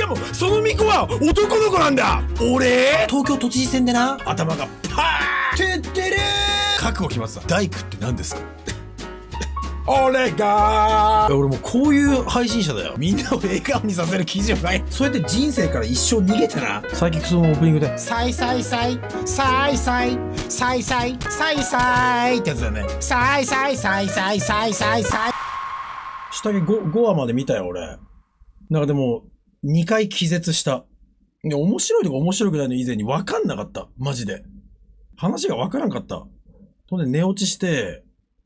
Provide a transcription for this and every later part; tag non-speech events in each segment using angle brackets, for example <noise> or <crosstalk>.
かもその巫女は男の子なんだ俺東京都知事選でな頭がパーンてってれ覚悟決まってた大工って何ですか俺が俺もうこういう配信者だよみんなを笑顔にさせる記事をないそうやって人生から一生逃げてな最近そのオープニングで「サイサイサイサイサイサイサイサイサイ」ってやつだよね「サイサイサイサイサイサイさい」下着 5, 5話まで見たよ俺なんかでも2回気絶した。で、面白いとか面白くないの以前に分かんなかった。マジで。話が分からんかった。ほんで寝落ちして、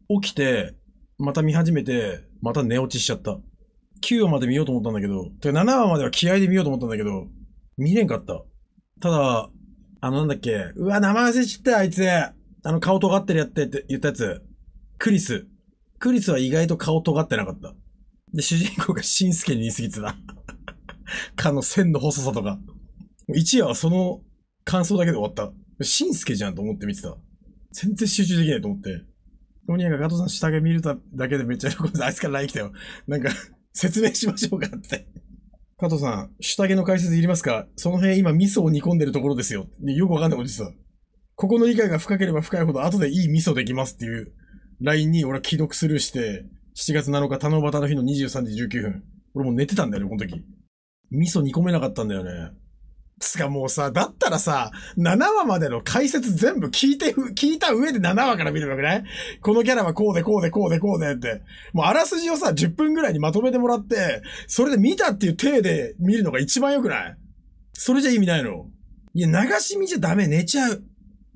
起きて、また見始めて、また寝落ちしちゃった。9話まで見ようと思ったんだけど、てか7話までは気合で見ようと思ったんだけど、見れんかった。ただ、あのなんだっけ、うわ、名前忘れちったあいつ。あの顔尖ってるやってって言ったやつ。クリス。クリスは意外と顔尖ってなかった。で、主人公がシンスケに似すぎてた。<laughs> かの線の細さとか。一夜はその感想だけで終わった。しんすけじゃんと思って見てた。全然集中できないと思って。とにかく加藤さん下着見るだけでめっちゃ喜んで、あいつから LINE 来たよ。なんか、<laughs> 説明しましょうかって。加藤さん、下着の解説いりますかその辺今味噌を煮込んでるところですよ。よくわかんないこと言ってた。ここの理解が深ければ深いほど後でいい味噌できますっていう LINE に俺は既読スルーして、7月7日、七夕の日の23時19分。俺もう寝てたんだよね、この時。味噌煮込めなかったんだよね。つかもうさ、だったらさ、7話までの解説全部聞いて、聞いた上で7話から見るわけねこのキャラはこうでこうでこうでこうでって。もうあらすじをさ、10分ぐらいにまとめてもらって、それで見たっていう体で見るのが一番良くないそれじゃ意味ないの。いや、流し見じゃダメ、寝ちゃう。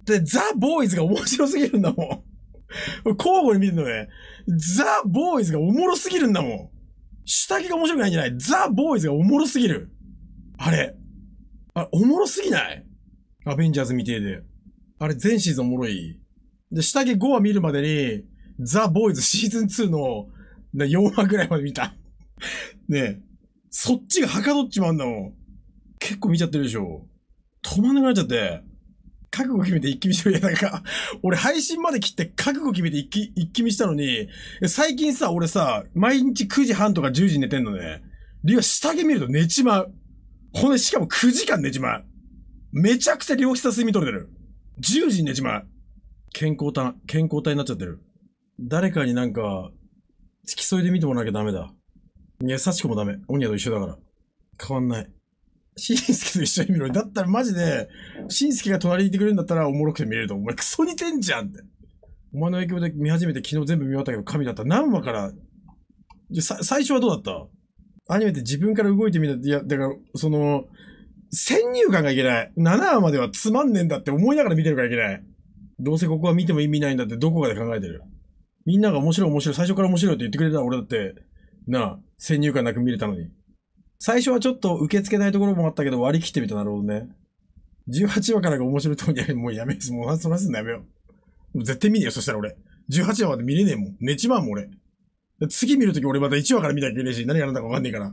で、ザ・ボーイズが面白すぎるんだもん。交互に見るのね。ザ・ボーイズがおもろすぎるんだもん。下着が面白くないんじゃないザ・ボーイズがおもろすぎる。あれ。あれ、おもろすぎないアベンジャーズみてえで。あれ、全シーズンおもろい。で、下着5話見るまでに、ザ・ボーイズシーズン2の4話ぐらいまで見た。<laughs> ねえ。そっちがはかどっちもあんだもん。結構見ちゃってるでしょ。止まんなくなっちゃって。覚悟決めて一気見してる。いや、なんか、俺配信まで切って覚悟決めて一気、一気見したのに、最近さ、俺さ、毎日9時半とか10時に寝てんのね。理由は下着見ると寝ちまう。ほんで、しかも9時間寝ちまう。めちゃくちゃ良質な睡眠取れてる。10時に寝ちまう。健康体、健康体になっちゃってる。誰かになんか、付き添いで見てもらわなきゃダメだ。いや、幸子もダメ。オニアと一緒だから。変わんない。しんすけと一緒に見ろ。だったらマジで、しんすけが隣にいてくれるんだったらおもろくて見れると思う。お前クソ似てんじゃんって。お前の影響で見始めて昨日全部見終わったけど神だった。何話からじゃ、さ、最初はどうだったアニメって自分から動いてみた。いや、だから、その、先入観がいけない。7話まではつまんねえんだって思いながら見てるからいけない。どうせここは見ても意味ないんだってどこかで考えてる。みんなが面白い面白い、最初から面白いって言ってくれたら俺だって、なあ、先入観なく見れたのに。最初はちょっと受け付けないところもあったけど割り切ってみたなるほどね。18話からが面白いと思うんもうやめよもうそらすんのやめよう。絶対見ねえよ、そしたら俺。18話まで見れねえもん。寝ちまうもん、俺。次見るとき俺また1話から見たきゃいけないし、何がんだかわかんねえから。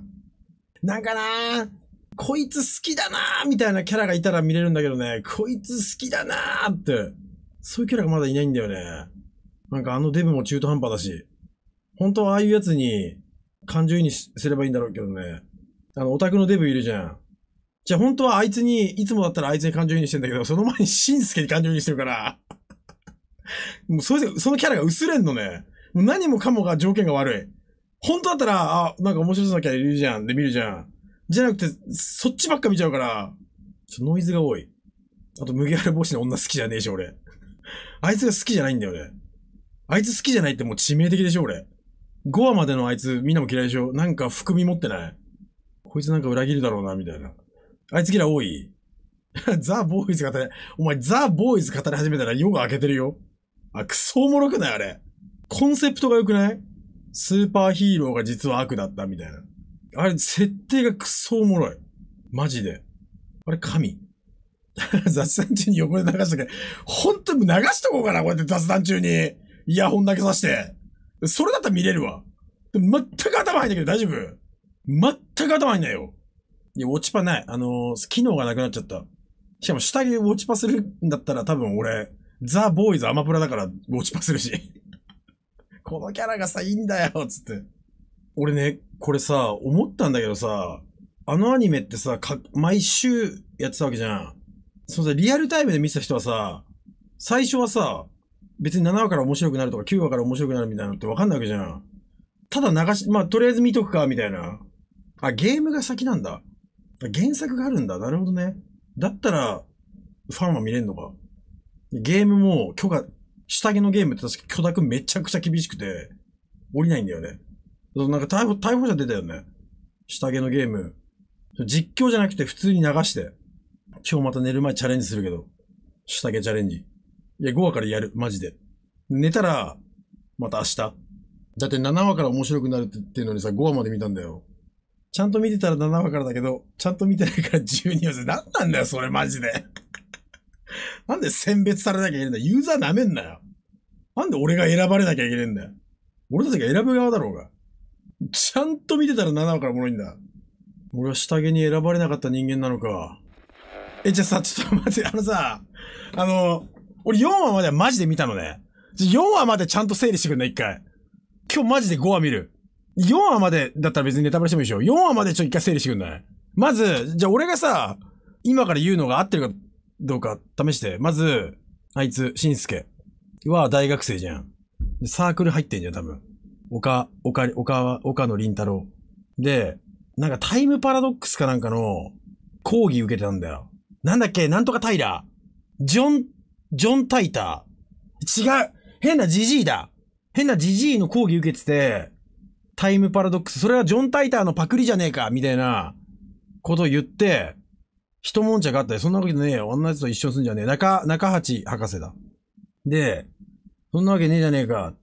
なんかなぁ。こいつ好きだなーみたいなキャラがいたら見れるんだけどね、こいつ好きだなーって。そういうキャラがまだいないんだよね。なんかあのデブも中途半端だし。本当はああいうやつに、感情移入すればいいんだろうけどね。あの、オタクのデブいるじゃん。じゃあ本当はあいつに、いつもだったらあいつに感情移入してんだけど、その前にしんすけに感情移入してるから。もうそれそのキャラが薄れんのね。もう何もかもが条件が悪い。本当だったら、あ、なんか面白そうなキャラいるじゃん。で見るじゃん。じゃなくて、そっちばっか見ちゃうから、ちょノイズが多い。あと、麦わら帽子の女好きじゃねえし、俺。あいつが好きじゃないんだよ、ね。あいつ好きじゃないってもう致命的でしょ、俺。5話までのあいつみんなも嫌いでしょなんか含み持ってないこいつなんか裏切るだろうな、みたいな。あいつ嫌い多い <laughs> ザ・ボーイズ語り、お前ザ・ボーイズ語り始めたら夜が明けてるよ。あ、くそおもろくないあれ。コンセプトが良くないスーパーヒーローが実は悪だったみたいな。あれ、設定がくそおもろい。マジで。あれ、神。<laughs> 雑談中に横で流したけど、ほんと流しとこうかな、こうやって雑談中に。イヤホンだけさして。それだったら見れるわ。全く頭入んだけど大丈夫全く頭にないよ。いや、落ちッパない。あのー、機能がなくなっちゃった。しかも下着で落ちチパするんだったら多分俺、ザ・ボーイズアマプラだから落ちッパするし。<laughs> このキャラがさ、いいんだよ、つって。俺ね、これさ、思ったんだけどさ、あのアニメってさ、か、毎週やってたわけじゃん。そのさ、リアルタイムで見てた人はさ、最初はさ、別に7話から面白くなるとか9話から面白くなるみたいなのってわかんないわけじゃん。ただ流し、まあ、とりあえず見とくか、みたいな。あ、ゲームが先なんだ。原作があるんだ。なるほどね。だったら、ファンは見れんのか。ゲームも許可、下着のゲームって確か許諾めちゃくちゃ厳しくて、降りないんだよね。なんか逮捕、逮捕者出たよね。下着のゲーム。実況じゃなくて普通に流して。今日また寝る前チャレンジするけど。下着チャレンジ。いや、5話からやる。マジで。寝たら、また明日。だって7話から面白くなるって言ってるのにさ、5話まで見たんだよ。ちゃんと見てたら7話からだけど、ちゃんと見てないから12話で、なんなんだよ、それマジで。<laughs> なんで選別されなきゃいけないんだユーザー舐めんなよ。なんで俺が選ばれなきゃいけないんだよ。俺たちが選ぶ側だろうが。ちゃんと見てたら7話からもろいんだ。俺は下着に選ばれなかった人間なのか。え、じゃあさ、ちょっと待って、あのさ、あの、俺4話まではマジで見たのね。4話までちゃんと整理してくんな、1回。今日マジで5話見る。4話までだったら別にネタバレしてもいいでしょ。4話までちょっと一回整理してくんないまず、じゃあ俺がさ、今から言うのが合ってるかどうか試して。まず、あいつ、しんすけは大学生じゃん。サークル入ってんじゃん、多分。岡、岡、岡、岡野林太郎。で、なんかタイムパラドックスかなんかの講義受けてたんだよ。なんだっけなんとかタイラー。ジョン、ジョンタイター。違う変なジジイだ変なジジイの講義受けてて、タイムパラドックス。それはジョン・タイターのパクリじゃねえかみたいなことを言って、一悶着あったり、そんなわけねえよ。あんなやつと一緒にすんじゃねえ。中、中八博士だ。で、そんなわけねえじゃねえか。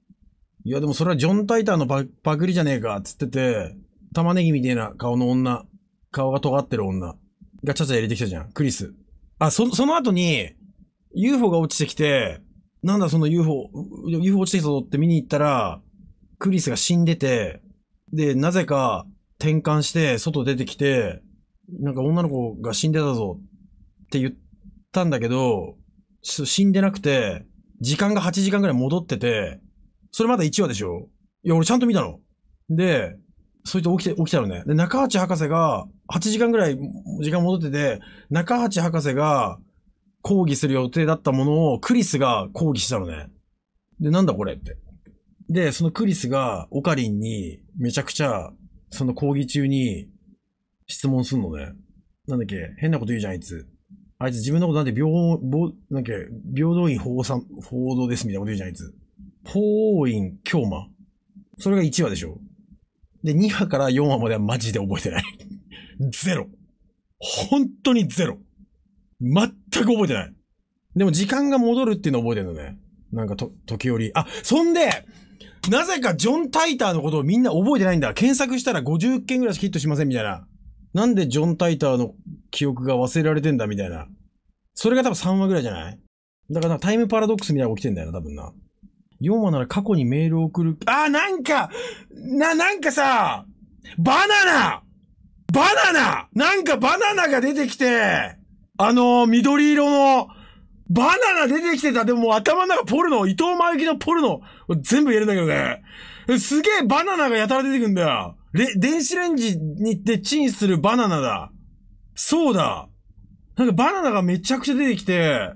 いや、でもそれはジョン・タイターのパパクリじゃねえか。つってて、玉ねぎみたいな顔の女、顔が尖ってる女がちゃちゃ入れてきたじゃん。クリス。あ、そ、その後に、UFO が落ちてきて、なんだその UFO、UFO 落ちてきたぞって見に行ったら、クリスが死んでて、で、なぜか転換して、外出てきて、なんか女の子が死んでたぞって言ったんだけど、死んでなくて、時間が8時間ぐらい戻ってて、それまだ1話でしょいや、俺ちゃんと見たの。で、そいつ起きて、起きたのね。で、中八博士が、8時間ぐらい時間戻ってて、中八博士が抗議する予定だったものをクリスが抗議したのね。で、なんだこれって。で、そのクリスがオカリンに、めちゃくちゃ、その講義中に質問すんのね。なんだっけ、変なこと言うじゃん、あいつ。あいつ自分のことなんて平、平なんか平等院法さ報道ですみたいなこと言うじゃん、あいつ。法院京馬。それが1話でしょ。で、2話から4話まではマジで覚えてない。<laughs> ゼロ。本当にゼロ。全く覚えてない。でも時間が戻るっていうのを覚えてるのね。なんかと、時折。あ、そんで、なぜかジョン・タイターのことをみんな覚えてないんだ。検索したら50件ぐらいしかヒットしませんみたいな。なんでジョン・タイターの記憶が忘れられてんだみたいな。それが多分3話ぐらいじゃないだからタイムパラドックスみたいなの起きてんだよな、多分な。4話なら過去にメールを送る。あ、なんかな、なんかさバナナバナナなんかバナナが出てきてあのー、緑色のバナナ出てきてた。でも頭の中ポルノ、伊藤真由紀のポルノ、全部言えるんだけどね。すげえバナナがやたら出てくんだよ。れ、電子レンジにってチンするバナナだ。そうだ。なんかバナナがめちゃくちゃ出てきて、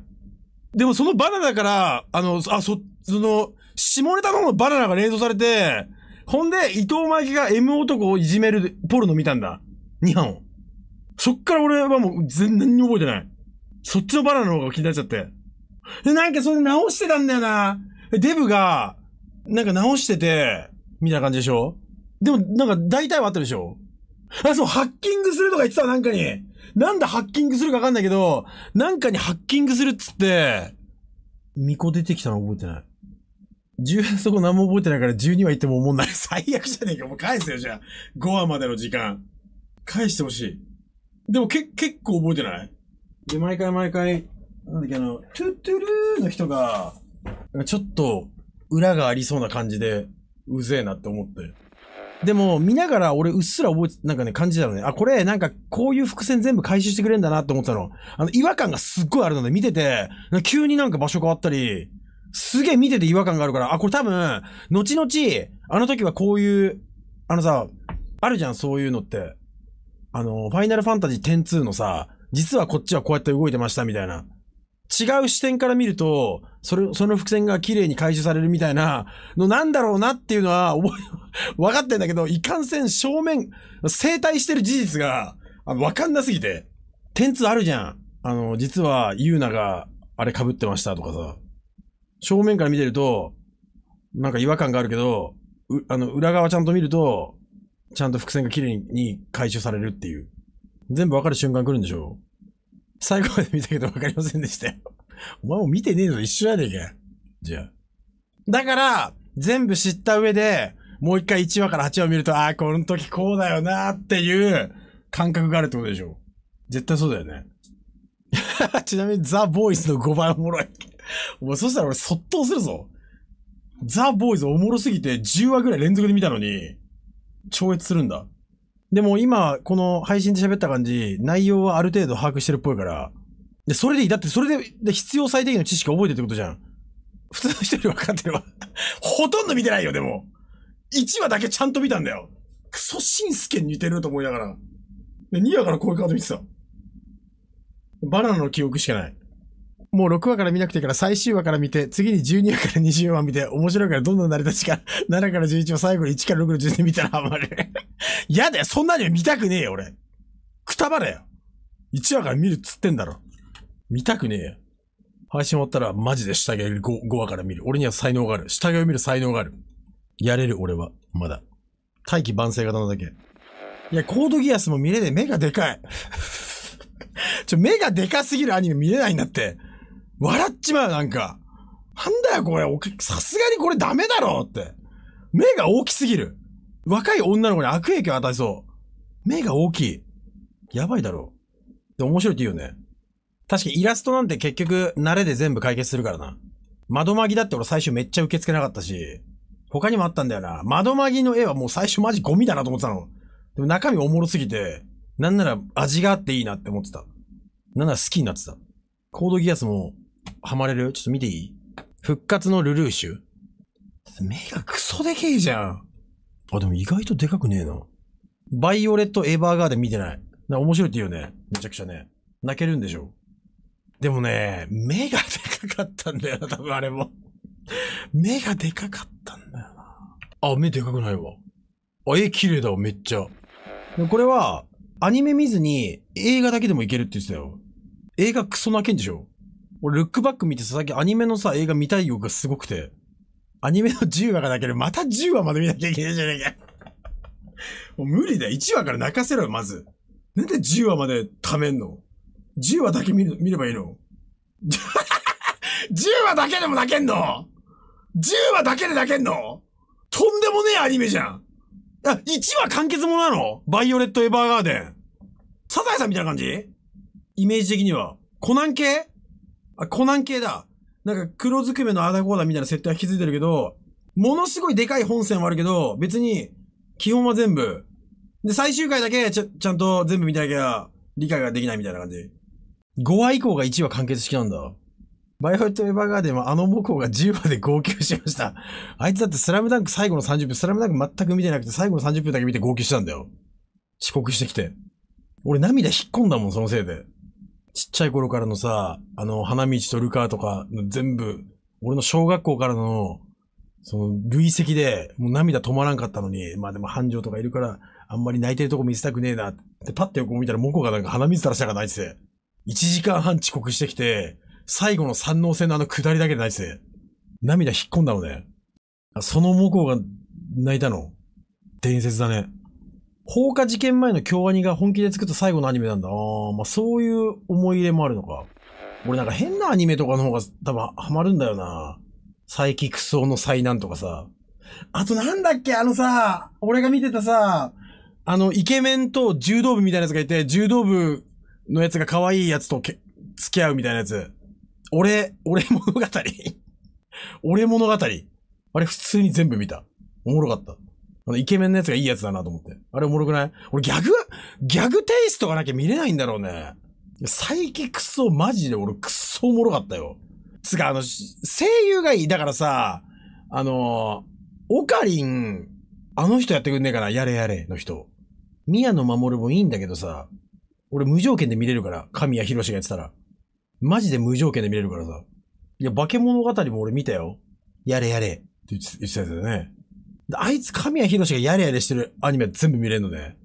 でもそのバナナから、あの、あ、そ、その、下ネタののバナナが冷蔵されて、ほんで、伊藤真由紀が M 男をいじめるポルノ見たんだ。2本。を。そっから俺はもう全然に覚えてない。そっちのバナナの方が気になっちゃって。で、なんかそれ直してたんだよな。デブが、なんか直してて、みたいな感じでしょでも、なんか大体はあったでしょあ、そう、ハッキングするとか言ってたなんかに。なんでハッキングするかわかんないけど、なんかにハッキングするっつって、ミコ出てきたの覚えてない。10、そこ何も覚えてないから12は言っても思んない。最悪じゃねえか。もう返せよ、じゃあ。5話までの時間。返してほしい。でもけ、結構覚えてないで、毎回毎回、なんだっけ、あの、トゥットゥルーの人が、ちょっと裏がありそうな感じで、うぜえなって思って。でも、見ながら俺うっすら覚えて、なんかね、感じたのね。あ、これ、なんか、こういう伏線全部回収してくれるんだなって思ってたの。あの、違和感がすっごいあるので、見てて、急になんか場所変わったり、すげえ見てて違和感があるから、あ、これ多分、後々、あの時はこういう、あのさ、あるじゃん、そういうのって。あの、ファイナルファンタジー102のさ、実はこっちはこうやって動いてましたみたいな。違う視点から見ると、それ、その伏線が綺麗に回収されるみたいなのなんだろうなっていうのは覚わ <laughs> かってんだけど、いかんせん正面、生体してる事実が、わかんなすぎて。点数あるじゃん。あの、実は、ユーナが、あれ被ってましたとかさ。正面から見てると、なんか違和感があるけど、う、あの、裏側ちゃんと見ると、ちゃんと伏線が綺麗に回収されるっていう。全部わかる瞬間来るんでしょ最後まで見たけどわかりませんでしたよ。<laughs> お前も見てねえの一緒やでいけ。じゃあ。だから、全部知った上で、もう一回1話から8話を見ると、ああ、この時こうだよなーっていう感覚があるってことでしょ。絶対そうだよね。<laughs> ちなみにザ・ボーイズの5倍おもろい。<laughs> お前そしたら俺そっとするぞ。ザ・ボーイズおもろすぎて10話ぐらい連続で見たのに、超越するんだ。でも今、この配信で喋った感じ、内容はある程度把握してるっぽいから。で、それでいい。だってそれで、で必要最低限の知識覚えてるってことじゃん。普通の人より分かってるわ。ほとんど見てないよ、でも。1話だけちゃんと見たんだよ。クソシンスケに似てると思いながら。で、2話からこういうカード見てた。バナナの記憶しかない。もう6話から見なくていいから最終話から見て、次に12話から20話見て、面白いからどんどん慣れたしか、7から11話最後に1から6の順で見たらハマる。嫌 <laughs> だよ、そんなに見たくねえよ、俺。くたばれよ。1話から見るっつってんだろ。見たくねえよ。配信終わったらマジで下着 5, 5話から見る。俺には才能がある。下着を見る才能がある。やれる、俺は。まだ。大機。晩成型なだけ。いや、コードギアスも見れねえ。目がでかい。<laughs> ちょ、目がでかすぎるアニメ見れないんだって。笑っちまう、なんか。なんだよ、これ。さすがにこれダメだろって。目が大きすぎる。若い女の子に悪影響を与えそう。目が大きい。やばいだろう。で、面白いって言うよね。確かにイラストなんて結局、慣れで全部解決するからな。窓紛ぎだって俺最初めっちゃ受け付けなかったし、他にもあったんだよな。窓紛ぎの絵はもう最初マジゴミだなと思ってたの。でも中身おもろすぎて、なんなら味があっていいなって思ってた。なんなら好きになってた。コードギアスも、ハマれるちょっと見ていい復活のルルーシュ目がクソでけえじゃん。あ、でも意外とでかくねえな。バイオレット・エヴァーガーデン見てない。な面白いって言うよね。めちゃくちゃね。泣けるんでしょ。でもね、目がでかかったんだよな、多分あれも。目がでかかったんだよな。あ、目でかくないわ。あ、絵綺麗だわ、めっちゃ。これは、アニメ見ずに映画だけでもいけるって言ってたよ。映画クソ泣けんでしょ俺、ルックバック見てさ、さっきアニメのさ、映画見たい欲がすごくて。アニメの10話がなければ、また10話まで見なきゃいけないじゃねえか。もう無理だよ。1話から泣かせろよ、まず。なんで10話まで貯めんの ?10 話だけ見る見ればいいの ?10 <laughs> 話だけでも泣けんの ?10 話だけで泣けんのとんでもねえアニメじゃん。あ、1話完結もなのバイオレット・エヴァーガーデン。サザエさんみたいな感じイメージ的には。コナン系あ、コナン系だ。なんか黒ずくめのアダコーダみたいな設定は引き継いてるけど、ものすごいでかい本線はあるけど、別に、基本は全部。で、最終回だけちゃ、ちゃんと全部見てなきゃ理解ができないみたいな感じ。5話以降が1話完結式なんだ。バイオレット・エヴァーガーデンはあの母校が10話で号泣しました。あいつだってスラムダンク最後の30分、スラムダンク全く見てなくて最後の30分だけ見て号泣したんだよ。遅刻してきて。俺涙引っ込んだもん、そのせいで。ちっちゃい頃からのさ、あの、花道とルカーとか、全部、俺の小学校からの、その、累積で、もう涙止まらんかったのに、まあでも繁盛とかいるから、あんまり泣いてるとこ見せたくねえな、って、パッて横見たら、モコがなんか鼻水垂らしたから泣いてて、1時間半遅刻してきて、最後の三能線のあの下りだけで泣いてて、涙引っ込んだのね。そのモコが泣いたの。伝説だね。放火事件前の京アニが本気で作った最後のアニメなんだ。あまあそういう思い入れもあるのか。俺なんか変なアニメとかの方が多分ハマるんだよな。サイキクソの災難とかさ。あとなんだっけあのさ、俺が見てたさ、あの、イケメンと柔道部みたいなやつがいて、柔道部のやつが可愛いやつと付き合うみたいなやつ。俺、俺物語 <laughs> 俺物語。あれ普通に全部見た。おもろかった。あの、イケメンのやつがいいやつだなと思って。あれおもろくない俺ギャグ、ギャグテイストがなきゃ見れないんだろうね。サイキクソ、マジで俺クソおもろかったよ。つか、あの、声優がいい。だからさ、あの、オカリン、あの人やってくんねえかなやれやれの人。宮野守もいいんだけどさ、俺無条件で見れるから、神谷博士がやってたら。マジで無条件で見れるからさ。いや、化け物語も俺見たよ。やれやれって言ってたやつだよね。あいつ神谷博士がやれやれしてるアニメ全部見れるのね。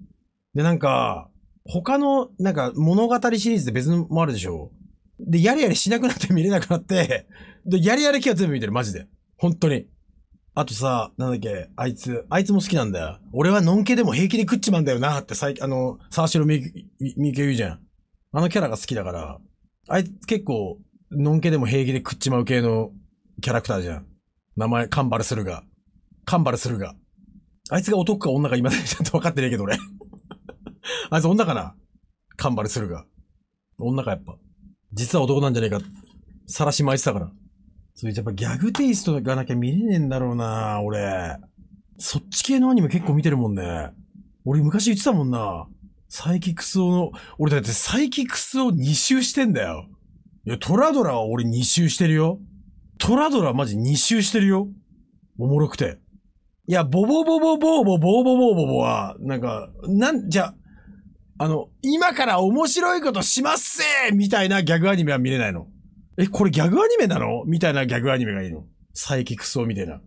で、なんか、他の、なんか物語シリーズで別のもあるでしょで、やれやれしなくなって見れなくなって、で、やれやれ気は全部見てる、マジで。本当に。あとさ、なんだっけ、あいつ、あいつも好きなんだよ。俺はのんけでも平気で食っちまうんだよなって、最近、あの、沢城みゆき、みゆ言うじゃん。あのキャラが好きだから、あいつ結構、のんけでも平気で食っちまう系のキャラクターじゃん。名前、カンバルするが。カンバルするが。あいつが男か女か今ちゃんと分かってねえけど俺 <laughs> あいつ女かなカンバルするが。女かやっぱ。実は男なんじゃねえか。さらし巻いてたから。それやっぱギャグテイストがなきゃ見れねえんだろうな俺。そっち系のアニメ結構見てるもんね。俺昔言ってたもんな。サイキクスをの、俺だってサイキクスを2周してんだよ。いや、トラドラは俺2周してるよ。トラドラマジ2周してるよ。おもろくて。いや、ボボボボボボボボボボボは、なんか、なん、じゃ、あの、今から面白いことしますせーみたいなギャグアニメは見れないの。え、これギャグアニメなのみたいなギャグアニメがいいの。サイキクソみたいな。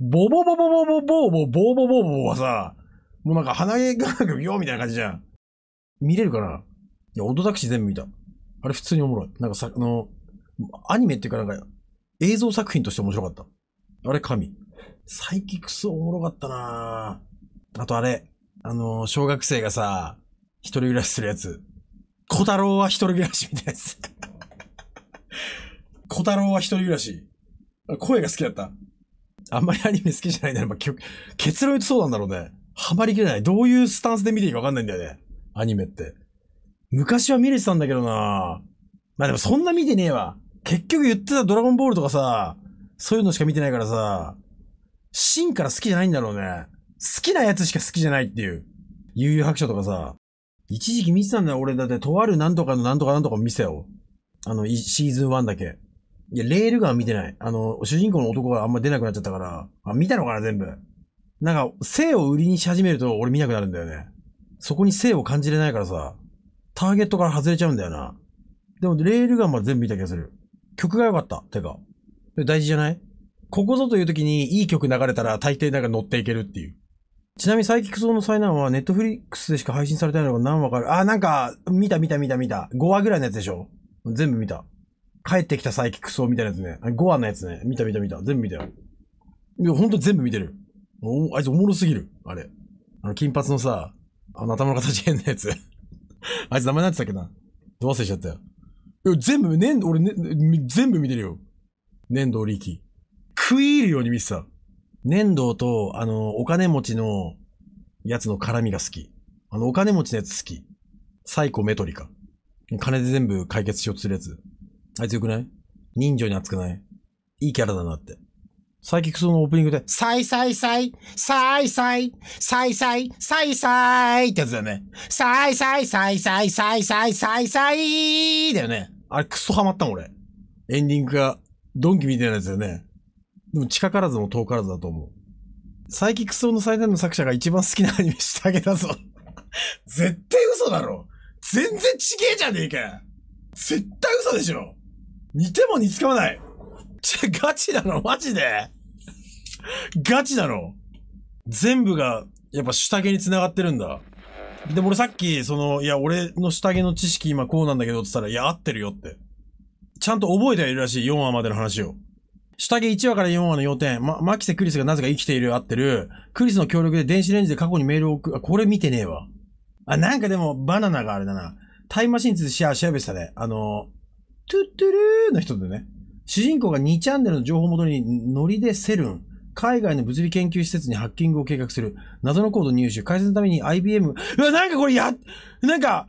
ボボボボボボボボボボボボはさ、もうなんか鼻毛がなんよみたいな感じじゃん。見れるかないや、オドタクシー全部見た。あれ普通におもろい。なんかさ、あの、アニメっていうかなんか、映像作品として面白かった。あれ神。サイキクスおもろかったなあとあれ、あの小学生がさ、一人暮らしするやつ。小太郎は一人暮らしみたいなやつ。<laughs> 小太郎は一人暮らし。声が好きだった。あんまりアニメ好きじゃないんだよ。まあ、結論言うとそうなんだろうね。ハマりきれない。どういうスタンスで見ていいかわかんないんだよね。アニメって。昔は見れてたんだけどなまあでもそんな見てねえわ。結局言ってたドラゴンボールとかさ、そういうのしか見てないからさ、芯から好きじゃないんだろうね。好きなやつしか好きじゃないっていう。悠々白書とかさ、一時期見てたんだよ、俺。だって、とあるなんとかのなんとかなんとか見せたよ。あの、シーズン1だけ。いや、レールガン見てない。あの、主人公の男があんま出なくなっちゃったから、あ、見たのかな、全部。なんか、性を売りにし始めると俺見なくなるんだよね。そこに性を感じれないからさ、ターゲットから外れちゃうんだよな。でも、レールガンまで全部見た気がする。曲が良かった、てか。大事じゃないここぞという時にいい曲流れたら大抵なんか乗っていけるっていう。ちなみにサイキクソの災難はネットフリックスでしか配信されてないのが何話かある。あ、なんか、見た見た見た見た。5話ぐらいのやつでしょ全部見た。帰ってきたサイキクソみたいなやつね。5話のやつね。見た見た見た。全部見たよ。いや、ほんと全部見てる。お、あいつおもろすぎる。あれ。あの、金髪のさ、あの頭の形変なやつ。<laughs> あいつ名前なんてたっけな。どう忘れちゃったよ。いや、全部、ね、俺、ね、全部見てるよ。粘土力。食い入るように見てた。粘土と、あの、お金持ちのやつの絡みが好き。あの、お金持ちのやつ好き。サイコメトリカ。金で全部解決しようとするやつ。あいつよくない人情に熱くないいいキャラだなって。サイキクソのオープニングで、サイサイサイ、サイサイ、サイサイ、サイサイってやつだよね。サイサイサイサイサイサイサイサイだよね。あれクソハマったん俺。エンディングが、ドンキみたいなやつだよね。でも近からずも遠からずだと思う。サイキクソの最大の作者が一番好きなアニメしてあげたぞ。絶対嘘だろ全然ちげえじゃねえか絶対嘘でしょ似ても似つかまない。ちゃ、ガチなのマジでガチなの全部が、やっぱ下着に繋がってるんだ。でも俺さっき、その、いや、俺の下着の知識今こうなんだけどって言ったら、いや、合ってるよって。ちゃんと覚えてはいるらしい、4話までの話を。下着1話から4話の要点、ま、マキセ・クリスがなぜか生きている、合ってる。クリスの協力で電子レンジで過去にメールを送る。あ、これ見てねえわ。あ、なんかでも、バナナがあれだな。タイムマシン2シャア、調べてたね。あの、トゥットゥルーの人でね。主人公が2チャンネルの情報元にノリでセルン。海外の物理研究施設にハッキングを計画する。謎のコード入手。改善のために IBM。うわ、なんかこれや、なんか、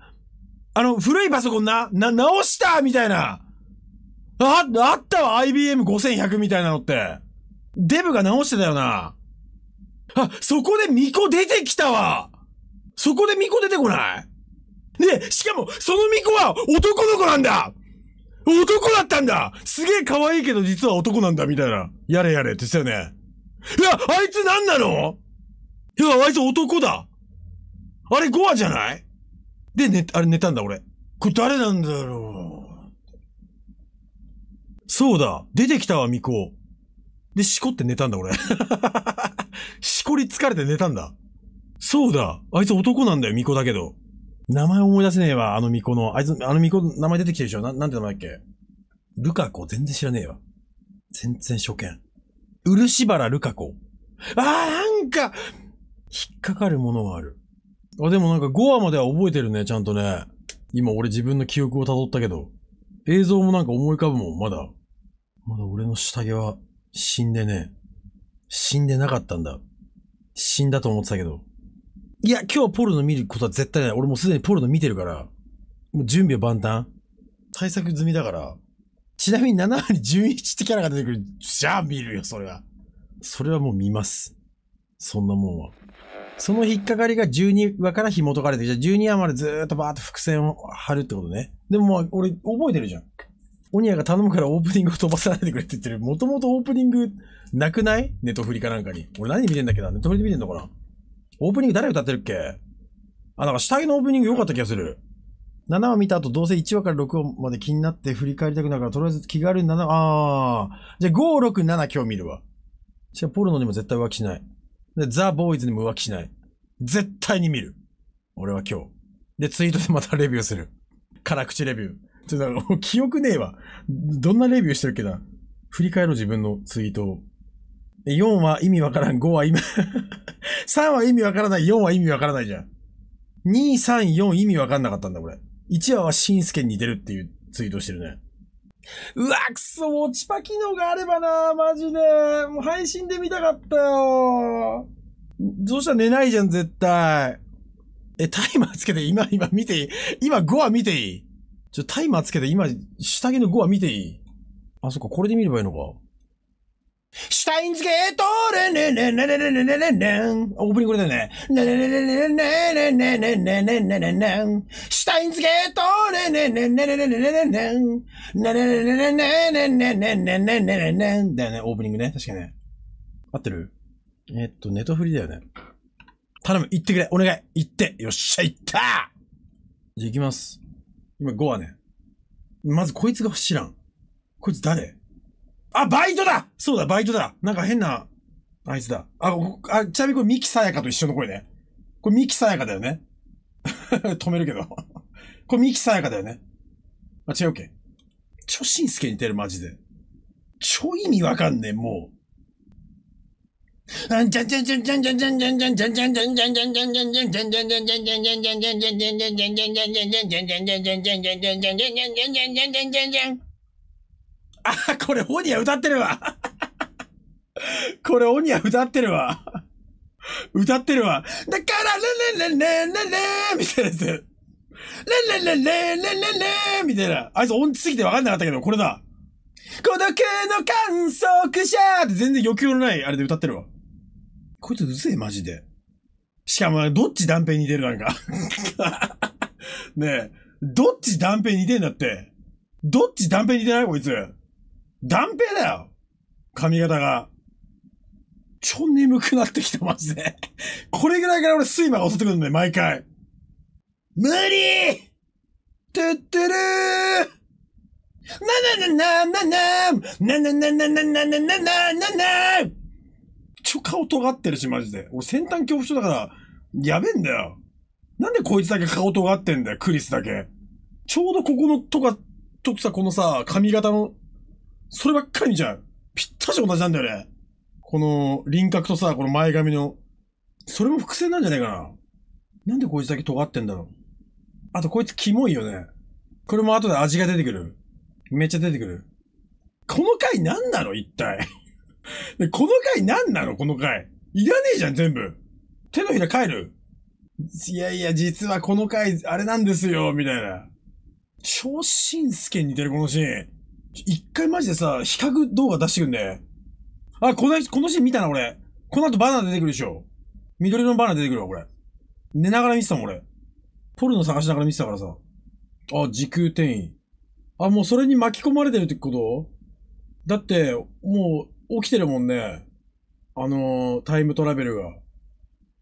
あの、古いパソコンな、な、直したみたいな。あ、あったわ !IBM5100 みたいなのって。デブが直してたよな。あ、そこで巫女出てきたわそこで巫女出てこないで、しかも、その巫女は男の子なんだ男だったんだすげえ可愛いけど実は男なんだみたいな。やれやれって言ってたよね。いや、あいつ何なのいや、あいつ男だあれ5話じゃないで、ね、あれ寝たんだ俺。これ誰なんだろうそうだ出てきたわ、巫女。で、しこって寝たんだ、俺。<laughs> しこり疲れて寝たんだ。そうだあいつ男なんだよ、巫女だけど。名前思い出せねえわ、あの巫女の。あいつ、あの巫女、名前出てきてるでしょな、なんて名前だっけルカ子、全然知らねえわ。全然初見。漆原ルカ子。あー、なんか、引っかかるものがある。あ、でもなんか5話までは覚えてるね、ちゃんとね。今俺自分の記憶を辿ったけど。映像もなんか思い浮かぶもん、まだ。まだ俺の下着は死んでね死んでなかったんだ。死んだと思ってたけど。いや、今日はポルノ見ることは絶対ない。俺もうすでにポルノ見てるから、もう準備は万端。対策済みだから。ちなみに7割11ってキャラが出てくる。じゃあ見るよ、それは。それはもう見ます。そんなもんは。その引っかかりが12話から紐解かれて、じゃあ12話までずーっとバーっと伏線を張るってことね。でもまあ、俺覚えてるじゃん。オニアが頼むからオープニングを飛ばさないでくれって言ってる。もともとオープニングなくないネトフリかなんかに。俺何見てんだっけなネトフリで見てんのかなオープニング誰歌ってるっけあ、なんか下着のオープニング良かった気がする。7話見た後、どうせ1話から6話まで気になって振り返りたくなるから、とりあえず気軽に7、あー。じゃあ5、6、7今日見るわ。しかもポルノにも絶対浮気しない。で、ザ・ボーイズにも浮気しない。絶対に見る。俺は今日。で、ツイートでまたレビューする。辛口レビュー。ちょっと <laughs> 記憶ねえわ。どんなレビューしてるっけな。振り返ろう自分のツイートを。4は意味わからん、5は意味3 <laughs> は意味わからない、4は意味わからないじゃん。2、3、4意味わかんなかったんだ、これ。1話はしんすけに似てるっていうツイートしてるね。うわ、くそ、落ち葉機能があればな、マジで。もう配信で見たかったよ。どうしたら寝ないじゃん、絶対。え、タイマーつけて、今、今見ていい今5話見ていいちょ、タイマーつけて今、下着の5は見ていいあ、そっか、これで見ればいいのか。シュタインズゲートレネネネネネネネネネン。オープニングこれだよね。ネネネネネネネネネネネネネン。シュタインズゲートレネネネネネネネネン。ネネネネネネネネネネネネネン。だよね、オープニングね。確かにね。合ってるえっと、ネトフリだよね。頼む、行ってくれ。お願い。行って。よっしゃ、行ったじゃあ行きます。今5はね。まずこいつが知らん。こいつ誰あ、バイトだそうだ、バイトだなんか変な、あいつだ。あ、あちなみにこれミキサヤカと一緒の声ね。これミキサヤカだよね。<laughs> 止めるけどこれミキサヤカだよね。あ、違うっけ。ちょしんすけ似てる、マジで。ちょ意味わかんねえ、もう。あ、これオニア歌ってるわ。これオニア歌ってるわ。歌ってるわ。だから、レレレレレレみたいなやつ。レレレレレレレみたいな。あいつ音痴すぎて分かんなかったけど、これだ。孤独の観測者って全然余興のないあれで歌ってるわ。こいつうぜえ、マジで。しかも、どっち断片似てるなんか <laughs> ねえ、どっち断片似てんだって。どっち断片似てないこいつ。断片だよ髪型が。ちょ眠くなってきた、マジでこれぐらいから俺、睡魔が襲ってくるんだよ、毎回。無理てってるーななななななななななななななななちゃ顔尖ってるし、マジで。俺先端恐怖症だから、やべえんだよ。なんでこいつだけ顔尖ってんだよ、クリスだけ。ちょうどここのとか、とさ、このさ、髪型の、そればっかりじゃん。ぴったし同じなんだよね。この輪郭とさ、この前髪の、それも伏線なんじゃねえかな。なんでこいつだけ尖ってんだろう。あとこいつキモいよね。これも後で味が出てくる。めっちゃ出てくる。この回何なの一体で、この回何なのこの回。いらねえじゃん、全部。手のひら帰る。いやいや、実はこの回、あれなんですよ、みたいな。超新助に似てる、このシーン。一回マジでさ、比較動画出してくんね。あ、この、このシーン見たな、俺。この後バナナ出てくるでしょ。緑のバナナ出てくるわ、これ。寝ながら見てたもん、俺。ポルノ探しながら見てたからさ。あ、時空転移。あ、もうそれに巻き込まれてるってことだって、もう、起きてるもんね。あのー、タイムトラベルが。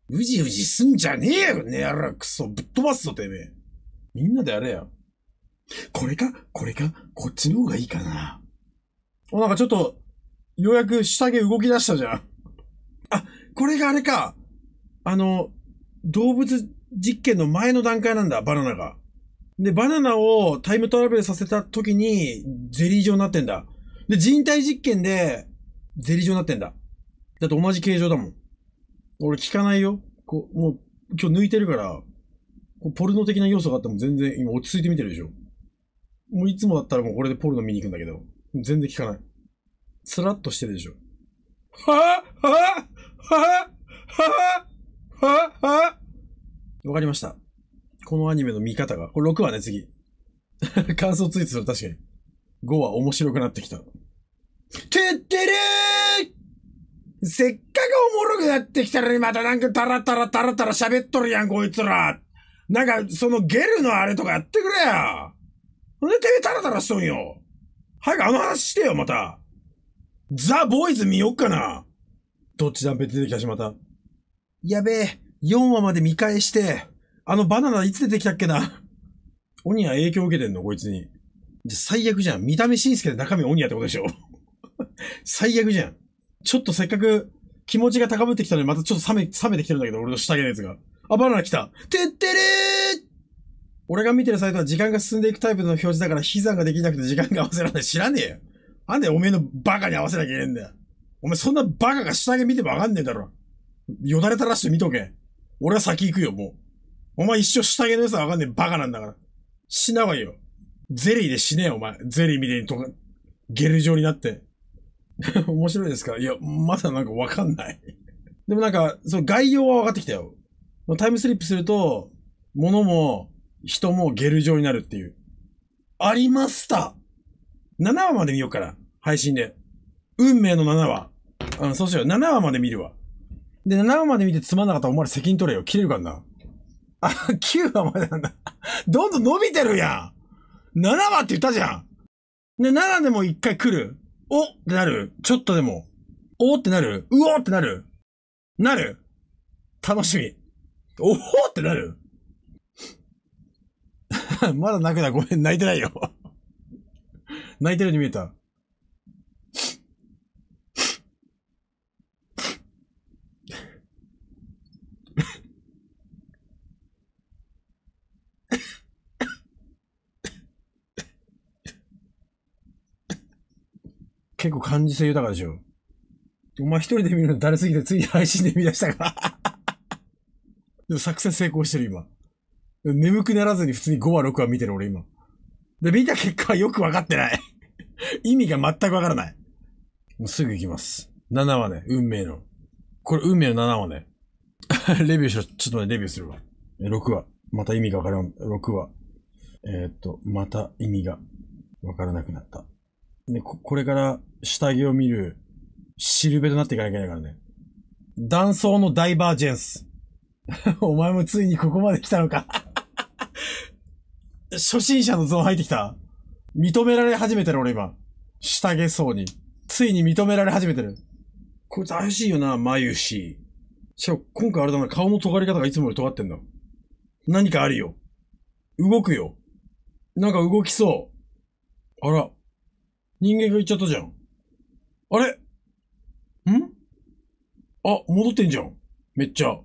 うじうじすんじゃねえよ、ねやら、くそ、ぶっ飛ばすぞ、てめえ。みんなでやれや。これかこれかこっちの方がいいかな。お、なんかちょっと、ようやく下着動き出したじゃん。あ、これがあれか。あの、動物実験の前の段階なんだ、バナナが。で、バナナをタイムトラベルさせた時に、ゼリー状になってんだ。で、人体実験で、ゼリ状になってんだ。だって同じ形状だもん。俺聞かないよ。こう、もう、今日抜いてるから、こうポルノ的な要素があっても全然今落ち着いて見てるでしょ。もういつもだったらもうこれでポルノ見に行くんだけど、全然聞かない。スラッとしてるでしょ。はぁはぁはぁはぁはぁわかりました。このアニメの見方が。これ6話ね、次。<laughs> 感想ツイートする、確かに。5は面白くなってきた。てってれーせっかくおもろくなってきたのにまたなんかタラタラタラタラ喋っとるやん、こいつら。なんか、そのゲルのあれとかやってくれや。ほんでてめえタラタラしとんよ。早くあの話してよ、また。ザ・ボーイズ見よっかな。どっちだんぺ出てきたし、また。やべえ、4話まで見返して、あのバナナいつ出てきたっけな。鬼は影響受けてんの、こいつに。最悪じゃん。見た目紳助で中身鬼やってことでしょ。最悪じゃん。ちょっとせっかく気持ちが高ぶってきたのに、またちょっと冷め、冷めてきてるんだけど、俺の下着のやつが。あ、バナナ来たてってれー俺が見てるサイトは時間が進んでいくタイプの表示だから、膝ができなくて時間が合わせられない。知らねえよ。なんでおめえのバカに合わせなきゃいけねえんだよ。お前そんなバカが下着見てもわかんねえだろ。よだれ垂らして見とけ。俺は先行くよ、もう。お前一生下着の良さわかんねえバカなんだから。死なわよ。ゼリーで死ねえよ、お前。ゼリーみたいにとか、ゲル状になって。<laughs> 面白いですかいや、まだなんかわかんない <laughs> でもなんか、その概要は分かってきたよ。タイムスリップすると、物も人もゲル状になるっていう。ありました7話まで見ようから。配信で。運命の7話。うん、そうしよう。7話まで見るわ。で、7話まで見てつまんなかったらお前ら責任取れよ。切れるからな。あ、9話までなんだ。どんどん伸びてるやん !7 話って言ったじゃんで、7でも1回来る。おってなるちょっとでも。おってなるうおってなるなる楽しみ。おおってなる <laughs> まだ泣くな、ごめん、泣いてないよ <laughs> 泣いてるに見えた。結構感じ性豊かでしょ。お前一人で見るの誰すぎて次配信で見出したから <laughs> でも作戦成功してる今。眠くならずに普通に5話6話見てる俺今。で、見た結果はよくわかってない <laughs> 意味が全くわからない。もうすぐ行きます。7話ね、運命の。これ運命の7話ね。<laughs> レビューしろ。ちょっとね、レビューするわ。6話。また意味がわからん。6話。えー、っと、また意味がわからなくなった。ね、これから下着を見る、シルベとなっていかなきゃいけないからね。断層のダイバージェンス。<laughs> お前もついにここまで来たのか <laughs> 初心者のゾーン入ってきた。認められ始めてる俺今。下着そうに。ついに認められ始めてる。こいつ怪しいよな、眉し。しかも今回あれだな、顔の尖り方がいつもより尖ってんだ。何かあるよ。動くよ。なんか動きそう。あら。人間が行っちゃったじゃん。あれんあ、戻ってんじゃん。めっちゃ。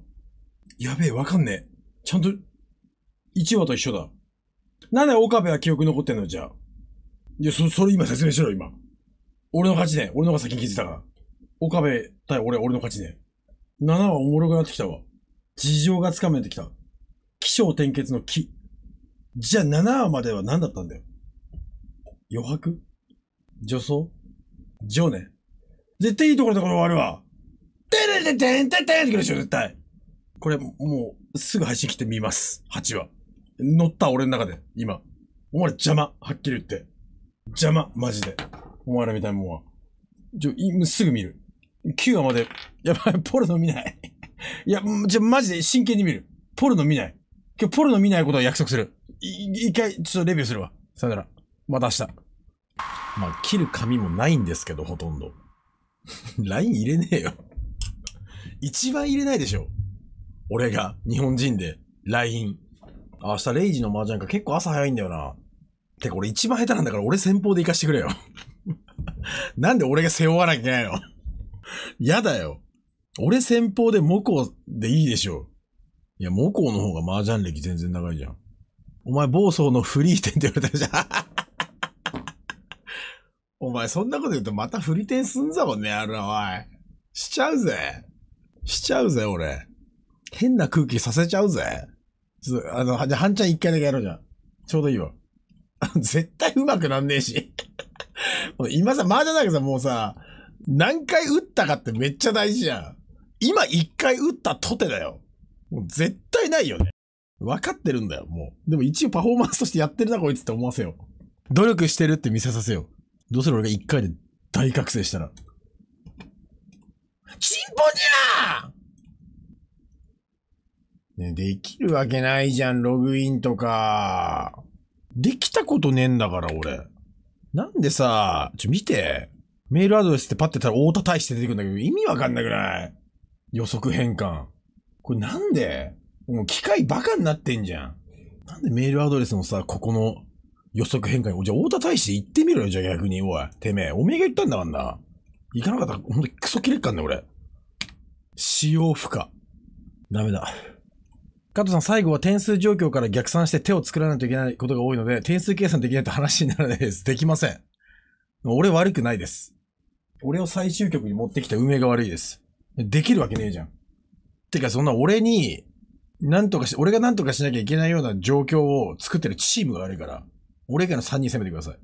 やべえ、わかんねえ。ちゃんと、1話と一緒だ。なんで岡部は記憶残ってんのじゃあ。いや、そ、それ今説明しろ、今。俺の勝ちね。俺のが先に気づいたから。岡部対俺、俺の勝ちね。7話おもろくなってきたわ。事情がつかめてきた。気象転結の気。じゃあ7話までは何だったんだよ。余白女装ジね。絶対いいところから終わるわ。てれててんててんってくるでしょ、絶対。これ、もう、すぐ配信来てみます。8話。乗った、俺の中で、今。お前ら邪魔、はっきり言って。邪魔、マジで。お前らみたいなもんは。ちょ、すぐ見る。9話まで、やばい、ポルノ見ない。いや、じゃ、マジで真剣に見る。ポルノ見ない。今日ポルノ見ないことは約束する。一回、ちょっとレビューするわ。さよなら。また明日。まあ、切る紙もないんですけど、ほとんど。<laughs> ライン入れねえよ一番入れないでしょ。俺が、日本人で、ライン。明日0時の麻雀か結構朝早いんだよな。てか俺一番下手なんだから俺先方で行かしてくれよ <laughs> なんで俺が背負わなきゃいけないの嫌 <laughs> だよ。俺先方でモコでいいでしょ。いや、モコの方が麻雀歴全然長いじゃん。お前暴走のフリー店って言われたじゃん。お前、そんなこと言うとまた振り転すんざもんね、あるな、おい。しちゃうぜ。しちゃうぜ、俺。変な空気させちゃうぜ。ちょっと、あの、じゃあ、はちゃん一回だけやろうじゃん。ちょうどいいわ。<laughs> 絶対上手くなんねえし。<laughs> 今さ、麻雀だけどさ、もうさ、何回打ったかってめっちゃ大事じゃん。今一回打ったとてだよ。もう絶対ないよね。分かってるんだよ、もう。でも一応パフォーマンスとしてやってるな、こいつって思わせよ努力してるって見せさせよう。どうする俺が一回で大覚醒したら。チンポニャーね、できるわけないじゃん、ログインとか。できたことねえんだから、俺。なんでさ、ちょ、見て。メールアドレスってパッてたら大田大して出てくるんだけど、意味わかんなくない予測変換。これなんでもう機械バカになってんじゃん。なんでメールアドレスのさ、ここの予測変換に、じゃあ、太田大使行ってみろよ、じゃあ逆に、おい。てめえ、おめえが言ったんだからな。行かなかったら、ほんとクソ切れっかんね、俺。使用不可。ダメだ。加藤さん、最後は点数状況から逆算して手を作らないといけないことが多いので、点数計算できないと話にならないです。できません。俺悪くないです。俺を最終局に持ってきた運営が悪いです。できるわけねえじゃん。てか、そんな俺に、なんとかし、俺がなんとかしなきゃいけないような状況を作ってるチームが悪いから。俺以外の3人攻めてください。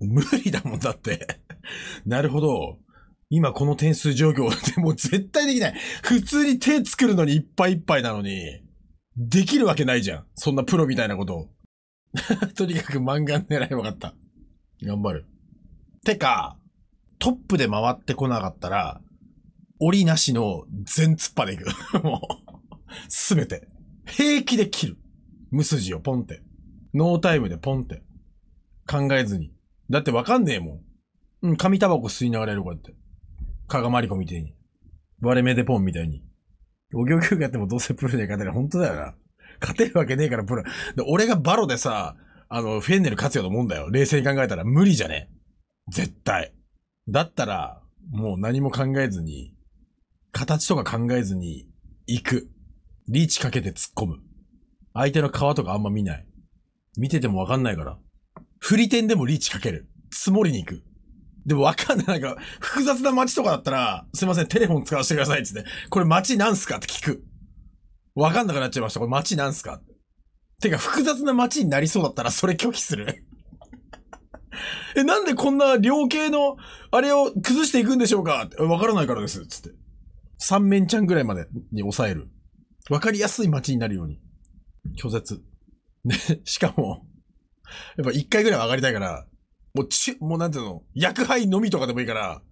無理だもんだってなるほど。今この点数状況ってもう絶対できない。普通に手作るのにいっぱいいっぱいなのに、できるわけないじゃん。そんなプロみたいなことを。<laughs> とにかく漫画狙い分かった。頑張る。てか、トップで回ってこなかったら、折なしの全突っ張でいく。<laughs> もう、すべて。平気で切る。無筋をポンって。ノータイムでポンって。考えずに。だってわかんねえもん。うん、紙タバコ吸いながらやるこうやって。かがまりこみたいに。割れ目でポンみたいに。お行儀やってもどうせプルで勝てない。本当だよな。勝てるわけねえからプル。で、俺がバロでさ、あの、フェンネル勝つようなもんだよ。冷静に考えたら無理じゃね絶対。だったら、もう何も考えずに、形とか考えずに、行く。リーチかけて突っ込む。相手の皮とかあんま見ない。見ててもわかんないから。振り点でもリーチかける。積もりに行く。でもわかんない。なんか、複雑な街とかだったら、すいません、テレフォン使わせてくださいってて、これ街なんすかって聞く。わかんなくなっちゃいました。これ街なんすかてか、複雑な街になりそうだったら、それ拒否する。<laughs> え、なんでこんな量刑の、あれを崩していくんでしょうかわからないからです。つって。三面ちゃんぐらいまでに抑える。わかりやすい街になるように。拒絶。ね、しかも、<laughs> やっぱ一回ぐらいは上がりたいから、もうち、もうなんていうの、薬杯のみとかでもいいから、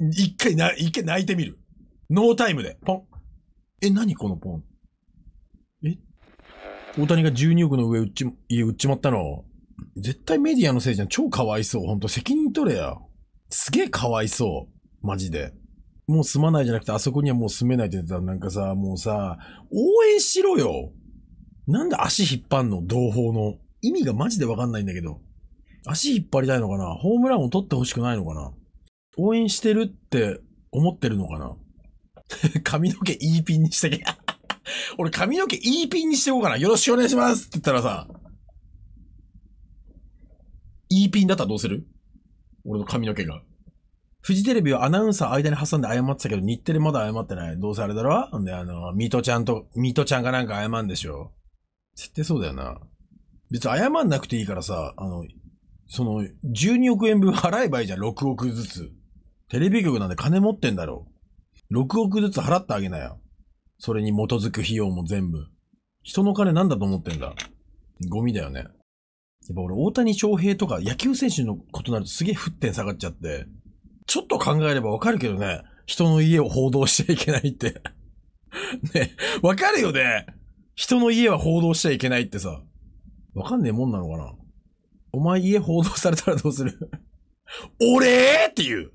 一回な、一回泣いてみる。ノータイムで。ポン。え、何このポン。え大谷が12億の上打ち、家や、打っちまったの。絶対メディアのせいじゃん。超かわいそう。ほんと、責任取れや。すげえかわいそう。マジで。もう住まないじゃなくて、あそこにはもう住めないって言ってた。なんかさ、もうさ、応援しろよ。なんで足引っ張んの同胞の。意味がマジでわかんないんだけど、足引っ張りたいのかなホームランを取ってほしくないのかな応援してるって思ってるのかな <laughs> 髪の毛 E ピンにしたけ <laughs> 俺髪の毛 E ピンにしてこうかな。よろしくお願いしますって言ったらさ、E ピンだったらどうする俺の髪の毛が。フジテレビはアナウンサー間に挟んで謝ってたけど、日テレまだ謝ってない。どうせあれだろんで、あの、ミトちゃんと、ミトちゃんがなんか謝んでしょ。絶対そうだよな。別に謝んなくていいからさ、あの、その、12億円分払えばいいじゃん、6億ずつ。テレビ局なんで金持ってんだろ。6億ずつ払ってあげなよ。それに基づく費用も全部。人の金なんだと思ってんだ。ゴミだよね。やっぱ俺、大谷翔平とか野球選手のことになるとすげえ沸点下がっちゃって、ちょっと考えればわかるけどね、人の家を報道しちゃいけないって <laughs> ね、わかるよね人の家は報道しちゃいけないってさ。わかんねえもんなのかなお前家報道されたらどうする俺っていう。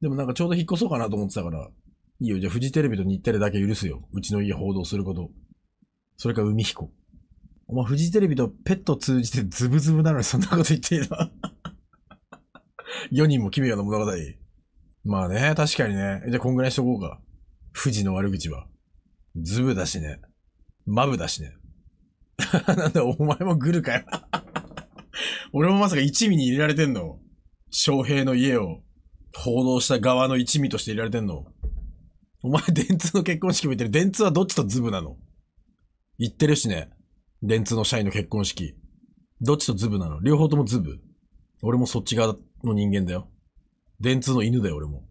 でもなんかちょうど引っ越そうかなと思ってたから、いいよ、じゃあフジテレビと日テレだけ許すよ。うちの家報道すること。それか海彦。お前フジテレビとペット通じてズブズブなのにそんなこと言っていいな。4人も奇妙な物語。まあね、確かにね。じゃあこんぐらいしとこうか。富士の悪口は。ズブだしね。マブだしね。<laughs> なんだ、お前もグルかよ <laughs> 俺もまさか一味に入れられてんの翔平の家を報道した側の一味として入れられてんのお前、電通の結婚式見てる。電通はどっちとズブなの言ってるしね。電通の社員の結婚式。どっちとズブなの両方ともズブ。俺もそっち側の人間だよ。電通の犬だよ、俺も。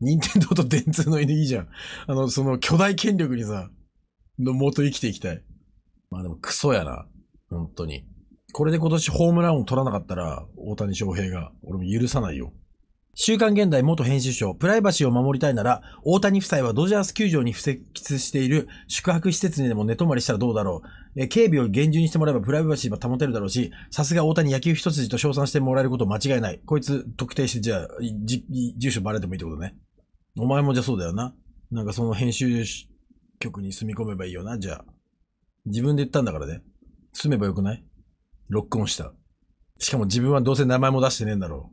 任天堂と電通の犬いいじゃん。あの、その巨大権力にさ、の元生きていきたい。まあでもクソやな。本当に。これで今年ホームランを取らなかったら、大谷翔平が、俺も許さないよ。週刊現代元編集長、プライバシーを守りたいなら、大谷夫妻はドジャース球場に付設している宿泊施設にでも寝泊まりしたらどうだろう。え警備を厳重にしてもらえばプライバシーは保てるだろうし、さすが大谷野球一筋と称賛してもらえること間違いない。こいつ特定して、じゃあ、住所バレてもいいってことね。お前もじゃそうだよな。なんかその編集局に住み込めばいいよな、じゃあ。自分で言ったんだからね。住めばよくないロックオンした。しかも自分はどうせ名前も出してねえんだろ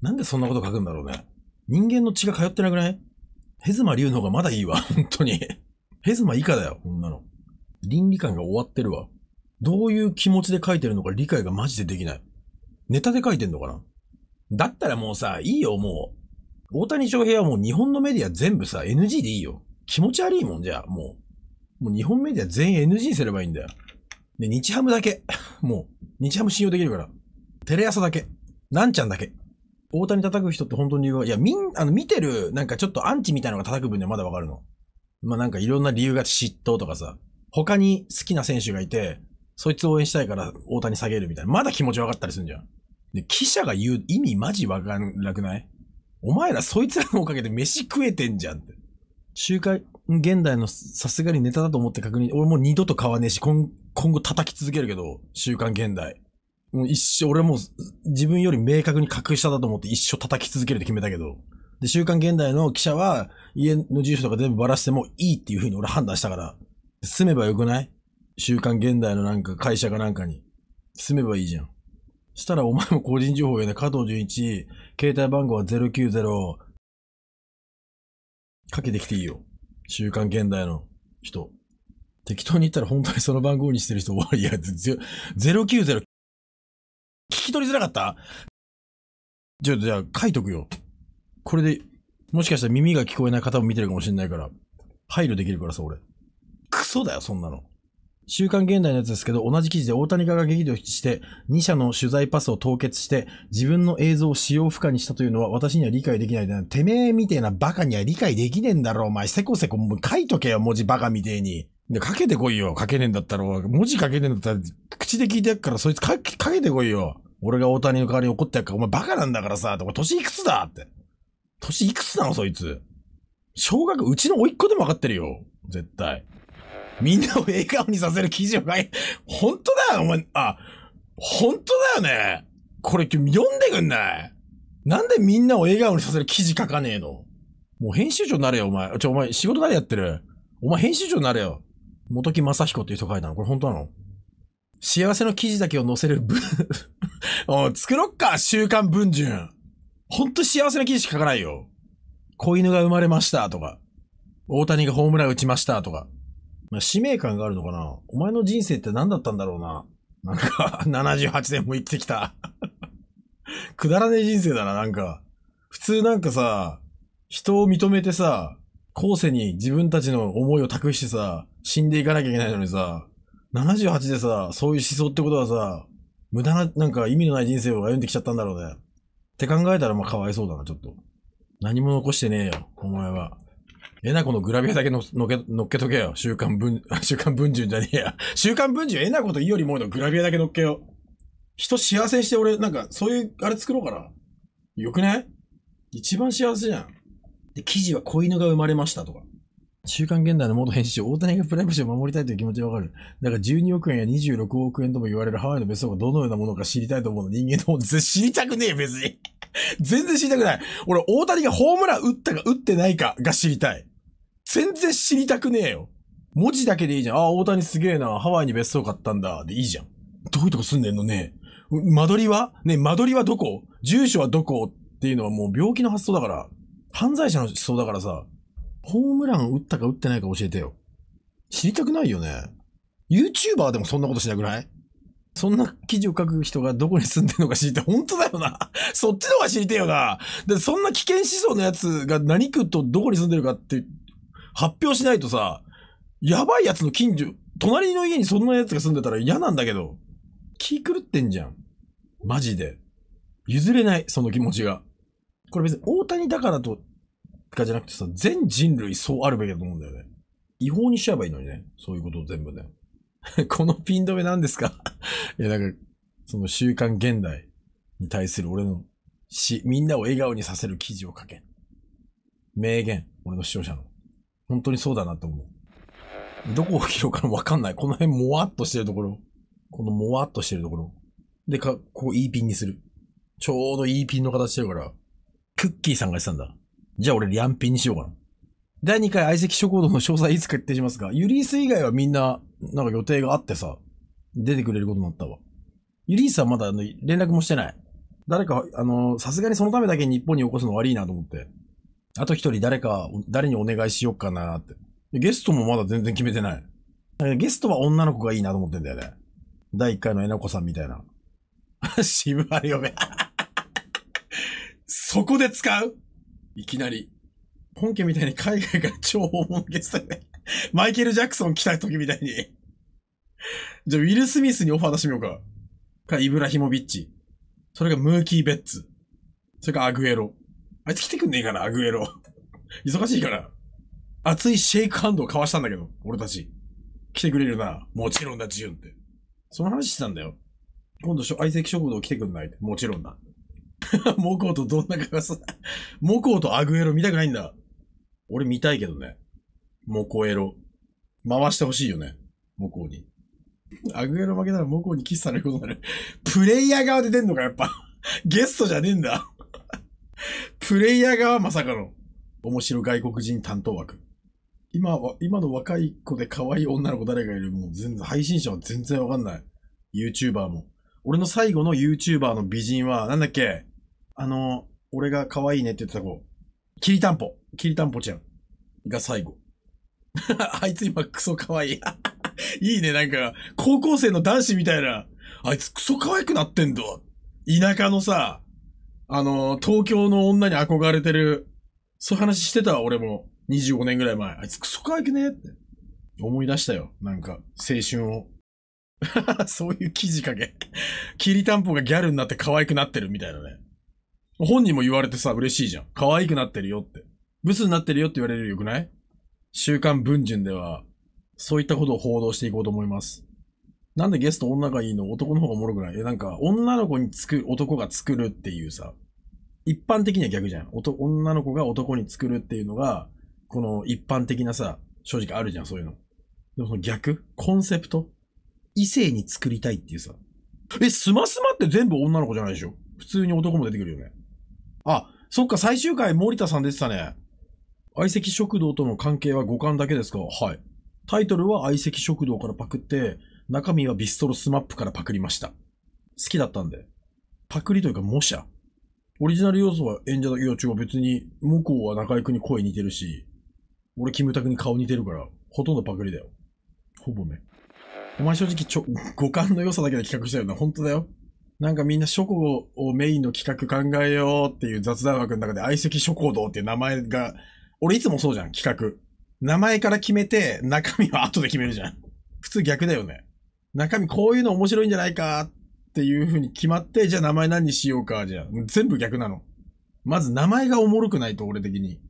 う。なんでそんなこと書くんだろうね。人間の血が通ってなくないヘズマ竜の方がまだいいわ、<laughs> 本当に。ヘズマ以下だよ、こんなの。倫理観が終わってるわ。どういう気持ちで書いてるのか理解がマジでできない。ネタで書いてんのかなだったらもうさ、いいよ、もう。大谷翔平はもう日本のメディア全部さ、NG でいいよ。気持ち悪いもんじゃ、もう。もう日本メディア全員 NG にすればいいんだよ。で、日ハムだけ。<laughs> もう、日ハム信用できるから。テレ朝だけ。なんちゃんだけ。大谷叩く人って本当に理由が、いや、みん、あの、見てる、なんかちょっとアンチみたいなのが叩く分にはまだわかるの。まあ、なんかいろんな理由が嫉妬とかさ、他に好きな選手がいて、そいつ応援したいから大谷下げるみたいな、まだ気持ちわかったりするんじゃん。で、記者が言う意味マジわかんなくないお前らそいつらのおかげで飯食えてんじゃんって。集会、現代のさすがにネタだと思って確認、俺もう二度と買わねえし、今今後叩き続けるけど、週刊現代。もう一生、俺も自分より明確に格下だと思って一生叩き続けるって決めたけど。で、週刊現代の記者は、家の住所とか全部ばらしてもいいっていう風に俺判断したから、住めばよくない週刊現代のなんか会社かなんかに。住めばいいじゃん。したらお前も個人情報よね。加藤純一、携帯番号は090、かけてきていいよ。週刊現代の人。適当に言ったら本当にその番号にしてる人終わりや、090。聞き取りづらかったじゃあ、じゃあ書いとくよ。これで、もしかしたら耳が聞こえない方も見てるかもしれないから、配慮できるからさ、俺。クソだよ、そんなの。週刊現代のやつですけど、同じ記事で大谷が激怒して、2社の取材パスを凍結して、自分の映像を使用不可にしたというのは私には理解できないてめえみてえなバカには理解できねえんだろ、お前。せこせこうも書いとけよ、文字バカみてえに。で、書けてこいよ。書けねえんだったら、文字書けねえんだったら、口で聞いてやっから、そいつけ、書けてこいよ。俺が大谷の代わりに怒ってやっから、お前バカなんだからさ、とか、年いくつだって。年いくつなの、そいつ。小学、うちの甥っ子でも分かってるよ。絶対。みんなを笑顔にさせる記事を書い、本当だよ、お前、あ、本当だよね。これ読んでくんないなんでみんなを笑顔にさせる記事書かねえのもう編集長になれよ、お前。ちょ、お前、仕事誰やってるお前編集長になれよ。元木正彦っていう人書いたのこれ本当なの幸せの記事だけを載せる文 <laughs> 作ろっか、週刊文春。ほんと幸せな記事しか書かないよ。子犬が生まれましたとか、大谷がホームラン打ちましたとか。まあ、使命感があるのかなお前の人生って何だったんだろうななんか、78 <laughs> 年も生きてきた <laughs> くだらねえ人生だな、なんか。普通なんかさ、人を認めてさ、後世に自分たちの思いを託してさ、死んでいかなきゃいけないのにさ、78でさ、そういう思想ってことはさ、無駄な、なんか意味のない人生を歩んできちゃったんだろうね。って考えたらまあかわいそうだな、ちょっと。何も残してねえよ、お前は。えなこのグラビアだけののけのっけとけよ。週刊文、<laughs> 週刊文春じゃねえや。週刊文春えなこと言いよりものグラビアだけのっけよ。人幸せにして俺、なんか、そういう、あれ作ろうかな。よくね一番幸せじゃん。で、記事は子犬が生まれましたとか。週刊現代の元編集長、大谷がプライバシーを守りたいという気持ちわかる。だから12億円や26億円とも言われるハワイの別荘がどのようなものか知りたいと思うの。人間のも知りたくねえ別に。全然知りたくない。俺、大谷がホームラン打ったか打ってないかが知りたい。全然知りたくねえよ。文字だけでいいじゃん。ああ、大谷すげえな。ハワイに別荘買ったんだ。でいいじゃん。どういうとこ住んでんのね間取りはね間取りはどこ住所はどこっていうのはもう病気の発想だから。犯罪者の思想だからさ。ホームラン打ったか打ってないか教えてよ。知りたくないよね。YouTuber でもそんなことしなくないそんな記事を書く人がどこに住んでるのか知りたい。本当だよな。そっちの方が知りてえよな。で、そんな危険思想のやつが何区とどこに住んでるかって発表しないとさ、やばいやつの近所、隣の家にそんなやつが住んでたら嫌なんだけど、気狂ってんじゃん。マジで。譲れない、その気持ちが。これ別に大谷だからとかじゃなくてさ、全人類そうあるべきだと思うんだよね。違法にしちゃえばいいのにね。そういうことを全部ね。<laughs> このピン止め何ですか <laughs> いや、なんか、その週刊現代に対する俺の詩、みんなを笑顔にさせる記事を書け。名言。俺の視聴者の。本当にそうだなと思う。どこを切ろうかわかんない。この辺もわっとしてるところ。このもわっとしてるところ。で、か、ここいいピンにする。ちょうどいいピンの形してるから。クッキーさんがしたんだ。じゃあ俺リャンピンにしようかな。第2回相席諸行動の詳細いつか決定しますかユリース以外はみんな、なんか予定があってさ、出てくれることになったわ。ユリースはまだあの連絡もしてない。誰か、あの、さすがにそのためだけ日本に起こすの悪いなと思って。あと一人誰か、誰にお願いしようかなって。ゲストもまだ全然決めてない。ゲストは女の子がいいなと思ってんだよね。第1回のえなこさんみたいな。<laughs> 渋原嫁 <laughs> そこで使ういきなり。本家みたいに海外から超訪問ゲストで <laughs> マイケル・ジャクソン来た時みたいにじゃあ、ウィル・スミスにオファー出してみようか。か、イブラヒモビッチ。それがムーキー・ベッツ。それか、アグエロ。あいつ来てくんねえかな、アグエロ。<laughs> 忙しいから。熱いシェイクハンドを交わしたんだけど、俺たち。来てくれるな。もちろんだ、ジュンって。その話してたんだよ。今度、相席食堂来てくんないもちろんだ。<laughs> モコウとどんな顔さ、<laughs> モコウとアグエロ見たくないんだ。俺見たいけどね。モコエロ。回してほしいよね。モコウに。アグエロ負けたらモコウにキスされることになる。プレイヤー側で出んのか、やっぱ。ゲストじゃねえんだ。プレイヤー側まさかの面白外国人担当枠。今は、今の若い子で可愛い女の子誰がいるもう全然、配信者は全然わかんない。YouTuber も。俺の最後の YouTuber の美人は、なんだっけあの、俺が可愛いねって言ってた子。きりたんぽ。きりたんぽちゃん。が最後。<laughs> あいつ今クソ可愛い。<laughs> いいね、なんか、高校生の男子みたいな。あいつクソ可愛くなってんだ。田舎のさ、あの、東京の女に憧れてる、そういう話してた俺も、25年ぐらい前。あいつクソ可愛くねって思い出したよ。なんか、青春を。<laughs> そういう記事かけ。きりたんぽがギャルになって可愛くなってるみたいなね。本人も言われてさ、嬉しいじゃん。可愛くなってるよって。ブスになってるよって言われるよくない週刊文春では、そういったことを報道していこうと思います。なんでゲスト女がいいの男の方がおもろくないえ、なんか、女の子につく、男が作るっていうさ、一般的には逆じゃん。女の子が男に作るっていうのが、この一般的なさ、正直あるじゃん、そういうの。でもその逆コンセプト異性に作りたいっていうさ。え、スマスマって全部女の子じゃないでしょ普通に男も出てくるよね。あ、そっか、最終回森田さん出てたね。相席食堂との関係は五感だけですかはい。タイトルは相席食堂からパクって、中身はビストロスマップからパクりました。好きだったんで。パクリというか模写。オリジナル要素は演者だけ、い違う、別に、向こうは中居君に声似てるし、俺、キムタクに顔似てるから、ほとんどパクリだよ。ほぼね。お前正直ちょ、五感の良さだけで企画したよな、本当だよ。なんかみんな書庫をメインの企画考えようっていう雑談枠の中で相席諸行堂っていう名前が、俺いつもそうじゃん、企画。名前から決めて、中身は後で決めるじゃん。普通逆だよね。中身こういうの面白いんじゃないかっていう風に決まって、じゃあ名前何にしようか、じゃあ。全部逆なの。まず名前がおもろくないと、俺的に。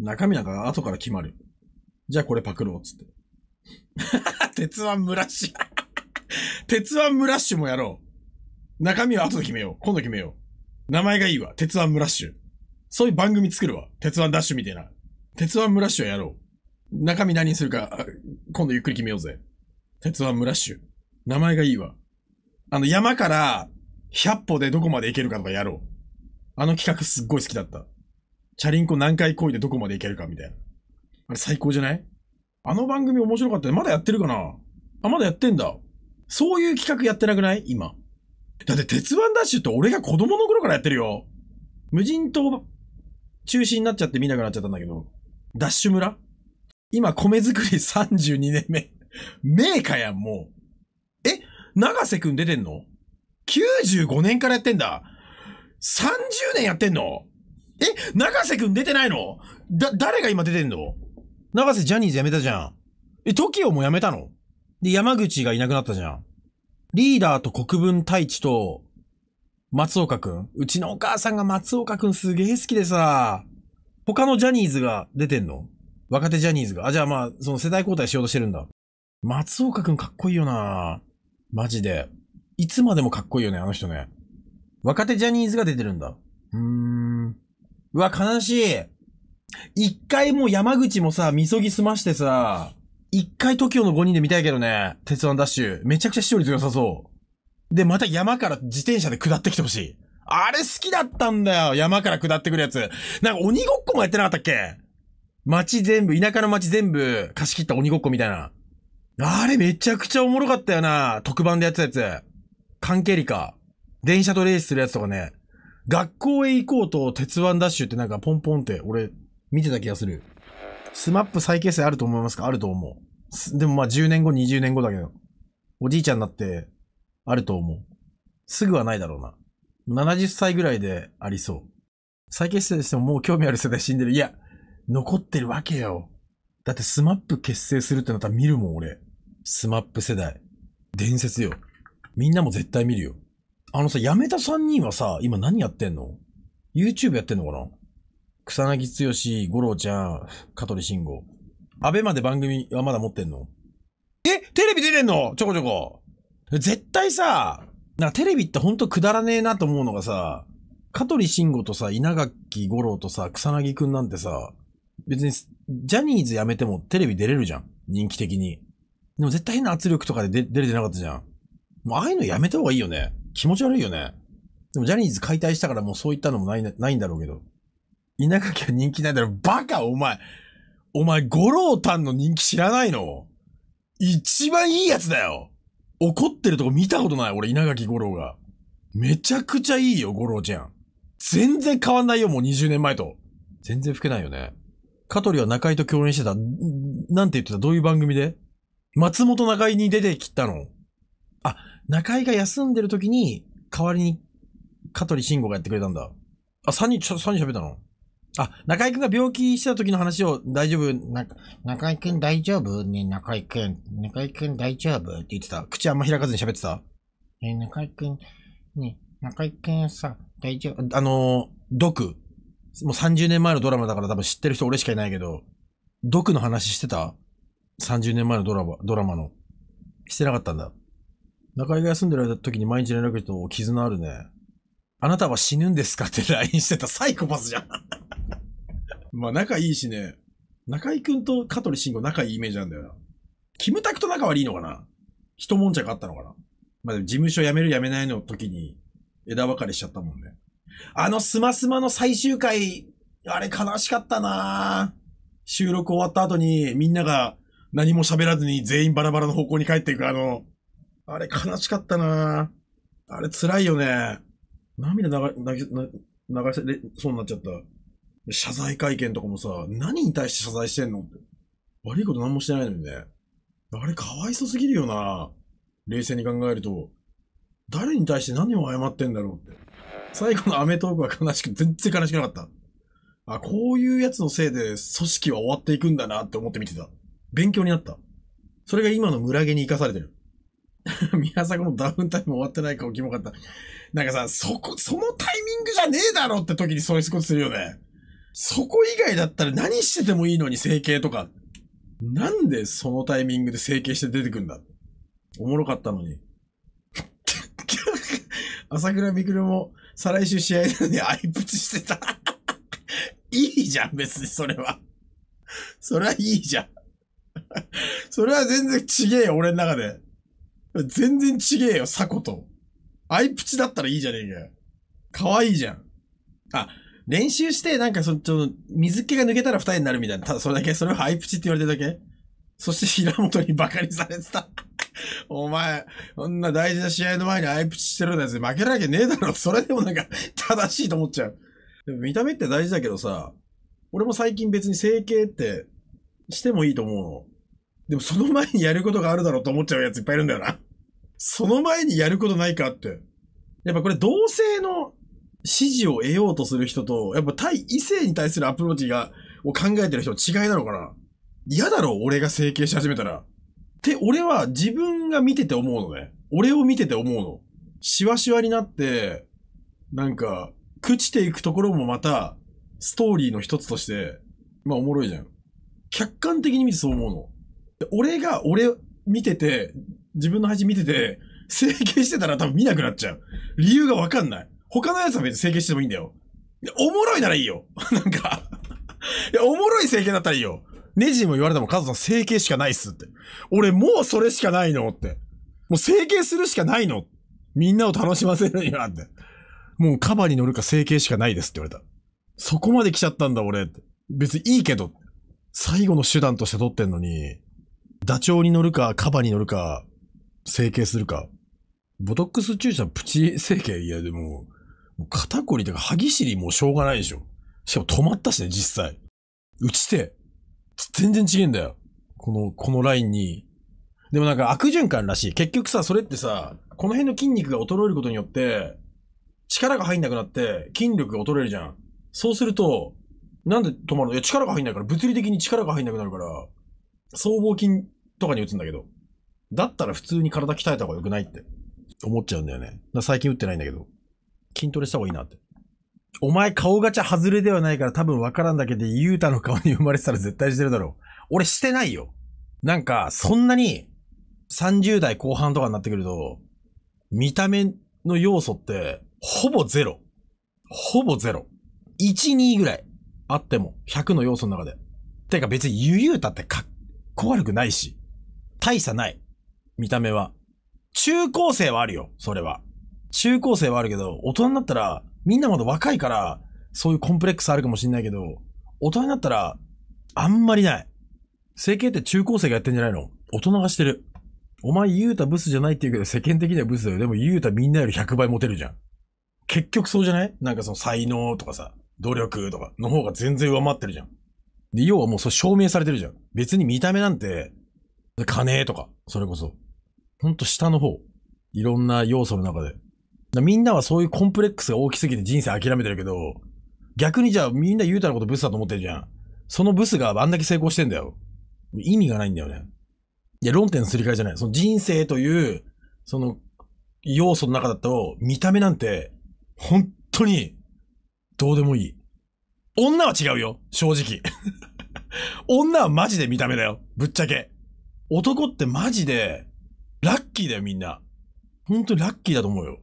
中身なんか後から決まる。じゃあこれパクろう、つって。<laughs> 鉄腕ムラッシュ <laughs> 鉄腕ムラッシュもやろう。中身は後で決めよう。今度決めよう。名前がいいわ。鉄腕ムラッシュ。そういう番組作るわ。鉄腕ダッシュみたいな。鉄腕ムラッシュはやろう。中身何にするか、今度ゆっくり決めようぜ。鉄腕ムラッシュ。名前がいいわ。あの、山から100歩でどこまで行けるかとかやろう。あの企画すっごい好きだった。チャリンコ何回漕いでどこまで行けるかみたいな。あれ最高じゃないあの番組面白かったね。まだやってるかなあ、まだやってんだ。そういう企画やってなくない今。だって、鉄腕ダッシュって俺が子供の頃からやってるよ。無人島中止になっちゃって見なくなっちゃったんだけど、ダッシュ村今、米作り32年目。メーカーやん、もう。長瀬くん出てんの ?95 年からやってんだ。30年やってんのえ長瀬くん出てないのだ、誰が今出てんの長瀬ジャニーズ辞めたじゃん。え、トキオも辞めたので、山口がいなくなったじゃん。リーダーと国分太一と、松岡くん。うちのお母さんが松岡くんすげえ好きでさ、他のジャニーズが出てんの若手ジャニーズが。あ、じゃあまあ、その世代交代しようとしてるんだ。松岡くんかっこいいよなマジで。いつまでもかっこいいよね、あの人ね。若手ジャニーズが出てるんだ。うーん。うわ、悲しい。一回もう山口もさ、みそぎ済ましてさ、一回 TOKIO の5人で見たいけどね、鉄腕ダッシュ。めちゃくちゃ視聴率良さそう。で、また山から自転車で下ってきてほしい。あれ好きだったんだよ。山から下ってくるやつ。なんか鬼ごっこもやってなかったっけ街全部、田舎の街全部貸し切った鬼ごっこみたいな。あれめちゃくちゃおもろかったよな。特番でやってたやつ。関係理科。電車とレースするやつとかね。学校へ行こうと鉄腕ダッシュってなんかポンポンって俺見てた気がする。スマップ再結成あると思いますかあると思う。でもまあ10年後、20年後だけど。おじいちゃんになってあると思う。すぐはないだろうな。70歳ぐらいでありそう。再結成してももう興味ある世代死んでる。いや、残ってるわけよ。だってスマップ結成するってなったら見るもん俺。スマップ世代。伝説よ。みんなも絶対見るよ。あのさ、辞めた3人はさ、今何やってんの ?YouTube やってんのかな草薙剛、五郎ちゃん、香取慎吾。安倍まで番組はまだ持ってんのえテレビ出てんのちょこちょこ。絶対さ、な、テレビってほんとくだらねえなと思うのがさ、香取慎吾とさ、稲垣五郎とさ、草薙くんなんてさ、別に、ジャニーズ辞めてもテレビ出れるじゃん。人気的に。でも絶対変な圧力とかで出れてなかったじゃん。もうああいうのやめた方がいいよね。気持ち悪いよね。でもジャニーズ解体したからもうそういったのもない、ないんだろうけど。稲垣は人気ないだろ。バカお前お前、五郎丹の人気知らないの一番いいやつだよ怒ってるとこ見たことない俺、稲垣五郎が。めちゃくちゃいいよ、五郎ちゃん。全然変わんないよ、もう20年前と。全然吹けないよね。香取は中井と共演してた。なんて言ってたどういう番組で松本中井に出てきたの。あ、中井が休んでる時に、代わりに、香取慎吾がやってくれたんだ。あ、3人、3人喋ったのあ、中井くんが病気してた時の話を大丈夫、な、中井くん大丈夫ね、中井くん。中井くん大丈夫って言ってた。口あんま開かずに喋ってた。え、中井くん、ね、中井くんさ、大丈夫あの、毒。もう30年前のドラマだから多分知ってる人俺しかいないけど、毒の話してた30年前のドラマ、ドラマの、してなかったんだ。中井が休んでる時に毎日連絡し絆あるね。あなたは死ぬんですかって LINE してたサイコパスじゃん <laughs> まあ仲いいしね。中井くんと香取慎吾仲いいイメージなんだよな。キムタクと仲悪いのかな一悶着あったのかなまあ、事務所辞める辞めないの時に枝分かれしちゃったもんね。あのスマスマの最終回、あれ悲しかったな収録終わった後にみんなが何も喋らずに全員バラバラの方向に帰っていくあの、あれ悲しかったなあれ辛いよね。涙流、流、流せ、そうになっちゃった。謝罪会見とかもさ、何に対して謝罪してんのって。悪いこと何もしてないのにね。あれかわいそすぎるよな冷静に考えると。誰に対して何を謝ってんだろうって。最後のアメトークは悲しく、全然悲しくなかった。あ、こういうやつのせいで組織は終わっていくんだなって思って見てた。勉強になった。それが今の村毛に生かされてる。<laughs> 宮迫のダウンタイム終わってない顔キモかった。なんかさ、そこ、そのタイミングじゃねえだろって時にそういうことするよね。そこ以外だったら何しててもいいのに整形とか。なんでそのタイミングで整形して出てくんだおもろかったのに。<laughs> 朝倉未来も再来週試合なのに相プチしてた <laughs> いいじゃん、別にそれはそれはいいじゃん <laughs> それは全然ちげえよ、俺の中で。全然ちげえよ、サコと。アイプチだったらいいじゃねえかよ。かわいいじゃん。あ、練習して、なんかそ、ちょ、水気が抜けたら二重になるみたいな。ただそれだけ、それをアイプチって言われてるだけそして平本に馬鹿にされてた。お前、こんな大事な試合の前にアイプチしてるんだぜ。負けるわけねえだろ。それでもなんか正しいと思っちゃう。でも見た目って大事だけどさ、俺も最近別に整形ってしてもいいと思うの。でもその前にやることがあるだろうと思っちゃうやついっぱいいるんだよな。その前にやることないかって。やっぱこれ同性の支持を得ようとする人と、やっぱ対異性に対するアプローチが、を考えてる人違いなのかな嫌だろ俺が整形し始めたら。って俺は自分が見てて思うのね。俺を見てて思うの。シワシワになって、なんか、朽ちていくところもまた、ストーリーの一つとして、まあおもろいじゃん。客観的に見てそう思うの。俺が俺見てて、自分の配信見てて、整形してたら多分見なくなっちゃう。理由がわかんない。他のやつは別に整形してもいいんだよ。おもろいならいいよ。<laughs> なんかいや、おもろい整形だったらいいよ。ネジも言われても、カズさん整形しかないっすって。俺もうそれしかないのって。もう整形するしかないの。みんなを楽しませるにはって。もうカバーに乗るか整形しかないですって言われた。そこまで来ちゃったんだ俺って。別にいいけど。最後の手段として取ってんのに、ダチョウに乗るか、カバに乗るか、整形するか。ボトックス注射プチ整形いやでも、も肩こりとか歯ぎしりもしょうがないでしょ。しかも止まったしね、実際。打ちて、全然違えんだよ。この、このラインに。でもなんか悪循環らしい。結局さ、それってさ、この辺の筋肉が衰えることによって、力が入んなくなって筋力が衰えるじゃん。そうすると、なんで止まるのいや、力が入んないから、物理的に力が入んなくなるから、僧帽筋とかに打つんだけど。だったら普通に体鍛えた方が良くないって思っちゃうんだよね。最近打ってないんだけど。筋トレした方がいいなって。お前顔ガチャ外れではないから多分わからんだけで、ゆうたの顔に生まれてたら絶対してるだろう。俺してないよ。なんか、そんなに、30代後半とかになってくると、見た目の要素って、ほぼゼロ。ほぼゼロ。1、2ぐらい。あっても、100の要素の中で。てか別にゆゆうたってかっこ悪くないし、大差ない。見た目は。中高生はあるよ、それは。中高生はあるけど、大人になったら、みんなまだ若いから、そういうコンプレックスあるかもしんないけど、大人になったら、あんまりない。整形って中高生がやってんじゃないの大人がしてる。お前ゆうたブスじゃないって言うけど世間的にはブスだよ。でもゆうたみんなより100倍モテるじゃん。結局そうじゃないなんかその才能とかさ。努力とかの方が全然上回ってるじゃん。で、要はもうそれ証明されてるじゃん。別に見た目なんて、金とか、それこそ。ほんと下の方。いろんな要素の中で。みんなはそういうコンプレックスが大きすぎて人生諦めてるけど、逆にじゃあみんな言うたらことブスだと思ってるじゃん。そのブスがあんだけ成功してんだよ。意味がないんだよね。いや、論点のすり替えじゃない。その人生という、その、要素の中だと、見た目なんて、本当に、どうでもいい。女は違うよ、正直。女はマジで見た目だよ、ぶっちゃけ。男ってマジで、ラッキーだよ、みんな。本当にラッキーだと思うよ。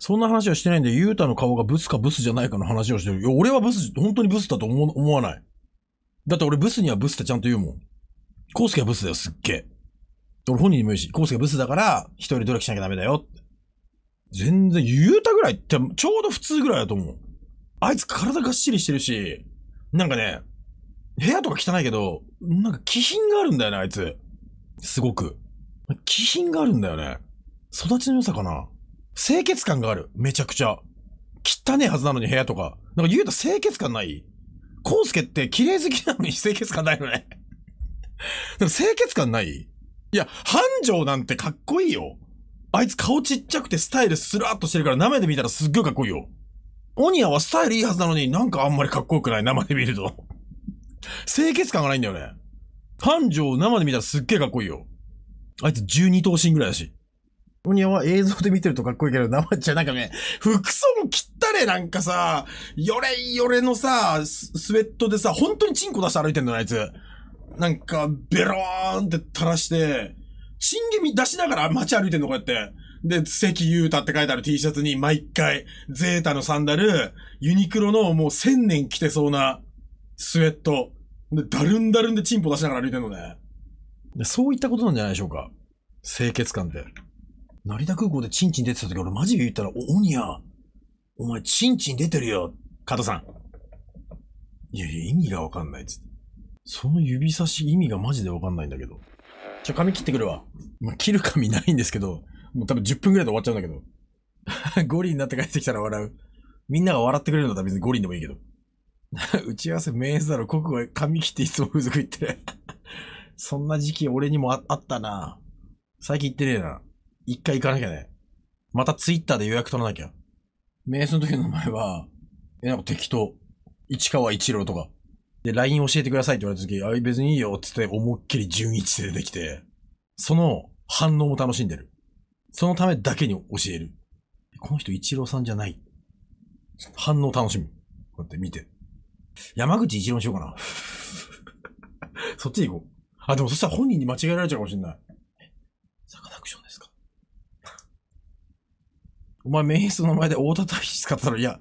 そんな話はしてないんで、ゆうたの顔がブスかブスじゃないかの話をしてる。いや、俺はブス、本当にブスだと思思わない。だって俺ブスにはブスってちゃんと言うもん。コースケはブスだよ、すっげえ。俺本人にも言うし、コースケブスだから、一人努力しなきゃダメだよ。全然、ゆうたぐらいって、ちょうど普通ぐらいだと思う。あいつ体がっしりしてるし、なんかね、部屋とか汚いけど、なんか気品があるんだよね、あいつ。すごく。気品があるんだよね。育ちの良さかな。清潔感がある。めちゃくちゃ。汚ねえはずなのに部屋とか。なんか言うと清潔感ないコウスケって綺麗好きなのに <laughs> 清潔感ないのねでも清潔感ないいや、繁盛なんてかっこいいよ。あいつ顔ちっちゃくてスタイルスラーっとしてるから舐めてみたらすっごいかっこいいよ。オニアはスタイルいいはずなのになんかあんまりかっこよくない生で見ると。清潔感がないんだよね。繁盛生で見たらすっげえかっこいいよ。あいつ12頭身ぐらいだし。オニアは映像で見てるとかっこいいけど、生じゃなんかね、服装も切ったね、なんかさ、よれよれのさ、スウェットでさ、本当にチンコ出して歩いてんのよ、あいつ。なんか、ベローンって垂らして、チンゲミ出しながら街歩いてんの、こうやって。で、関裕太って書いてある T シャツに毎回、ゼータのサンダル、ユニクロのもう千年着てそうなスウェット。で、だるんだるんでチンポ出しながら歩いてんのね。そういったことなんじゃないでしょうか。清潔感って。成田空港でチンチン出てた時俺マジで言ったら、お、鬼や、お前チンチン出てるよ、加藤さん。いやいや、意味がわかんないっつって。その指差し意味がマジでわかんないんだけど。ちょ、髪切ってくるわ。まあ、切る髪ないんですけど、もう多分10分くらいで終わっちゃうんだけど。<laughs> ゴリになって帰ってきたら笑う。みんなが笑ってくれるのは別にゴリでもいいけど。<laughs> 打ち合わせ名ンだろ、国は髪切っていつも風俗行ってる。<laughs> そんな時期俺にもあったな最近行ってねえな。一回行かなきゃね。またツイッターで予約取らなきゃ。名ンの時の名前は、え、なんか適当。市川一郎とか。で、LINE 教えてくださいって言われた時、あ、別にいいよってって思いっきり順一で出てきて、その反応も楽しんでる。そのためだけに教える。この人一郎さんじゃない。反応楽しみ。こうやって見て。山口一郎にしようかな。<laughs> そっち行こう。あ、でもそしたら本人に間違えられちゃうかもしれない。サカナクションですかお前メインスの名前で大田大使使ったら、いや、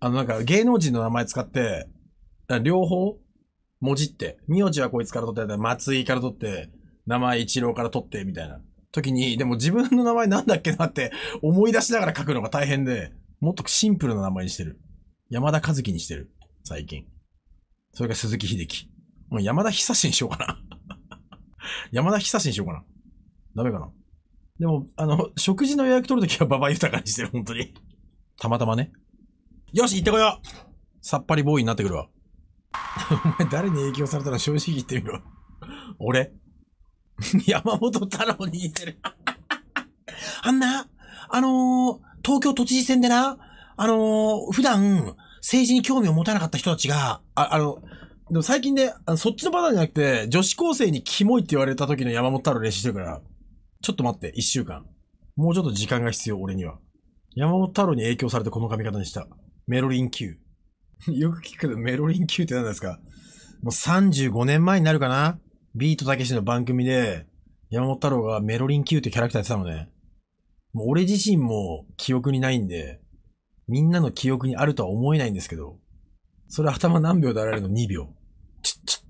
あのなんか芸能人の名前使って、両方文字って、名字はこいつから取って、松井から取って、名前一郎から取って、みたいな。時に、でも自分の名前なんだっけなって思い出しながら書くのが大変で、もっとシンプルな名前にしてる。山田和樹にしてる。最近。それが鈴木秀樹。もう山田久志にしようかな <laughs> 山田久志にしようかな。ダメかな。でも、あの、食事の予約取るときは馬場豊かにしてる、本当に。たまたまね。よし、行ってこようさっぱりボーイになってくるわ。お前誰に影響されたら正直言ってみろ。俺 <laughs> 山本太郎に似てる <laughs> あんな、あのー、東京都知事選でな、あのー、普段、政治に興味を持たなかった人たちが、あ、あの、でも最近ね、あのそっちのパターンじゃなくて、女子高生にキモいって言われた時の山本太郎練習してるから、ちょっと待って、一週間。もうちょっと時間が必要、俺には。山本太郎に影響されてこの髪型にした。メロリン Q。<laughs> よく聞くけど、メロリン Q って何ですかもう35年前になるかなビートたけしの番組で、山本太郎がメロリン Q ってキャラクターやってたのね。もう俺自身も記憶にないんで、みんなの記憶にあるとは思えないんですけど、それ頭何秒であられるの ?2 秒。ちっちっ。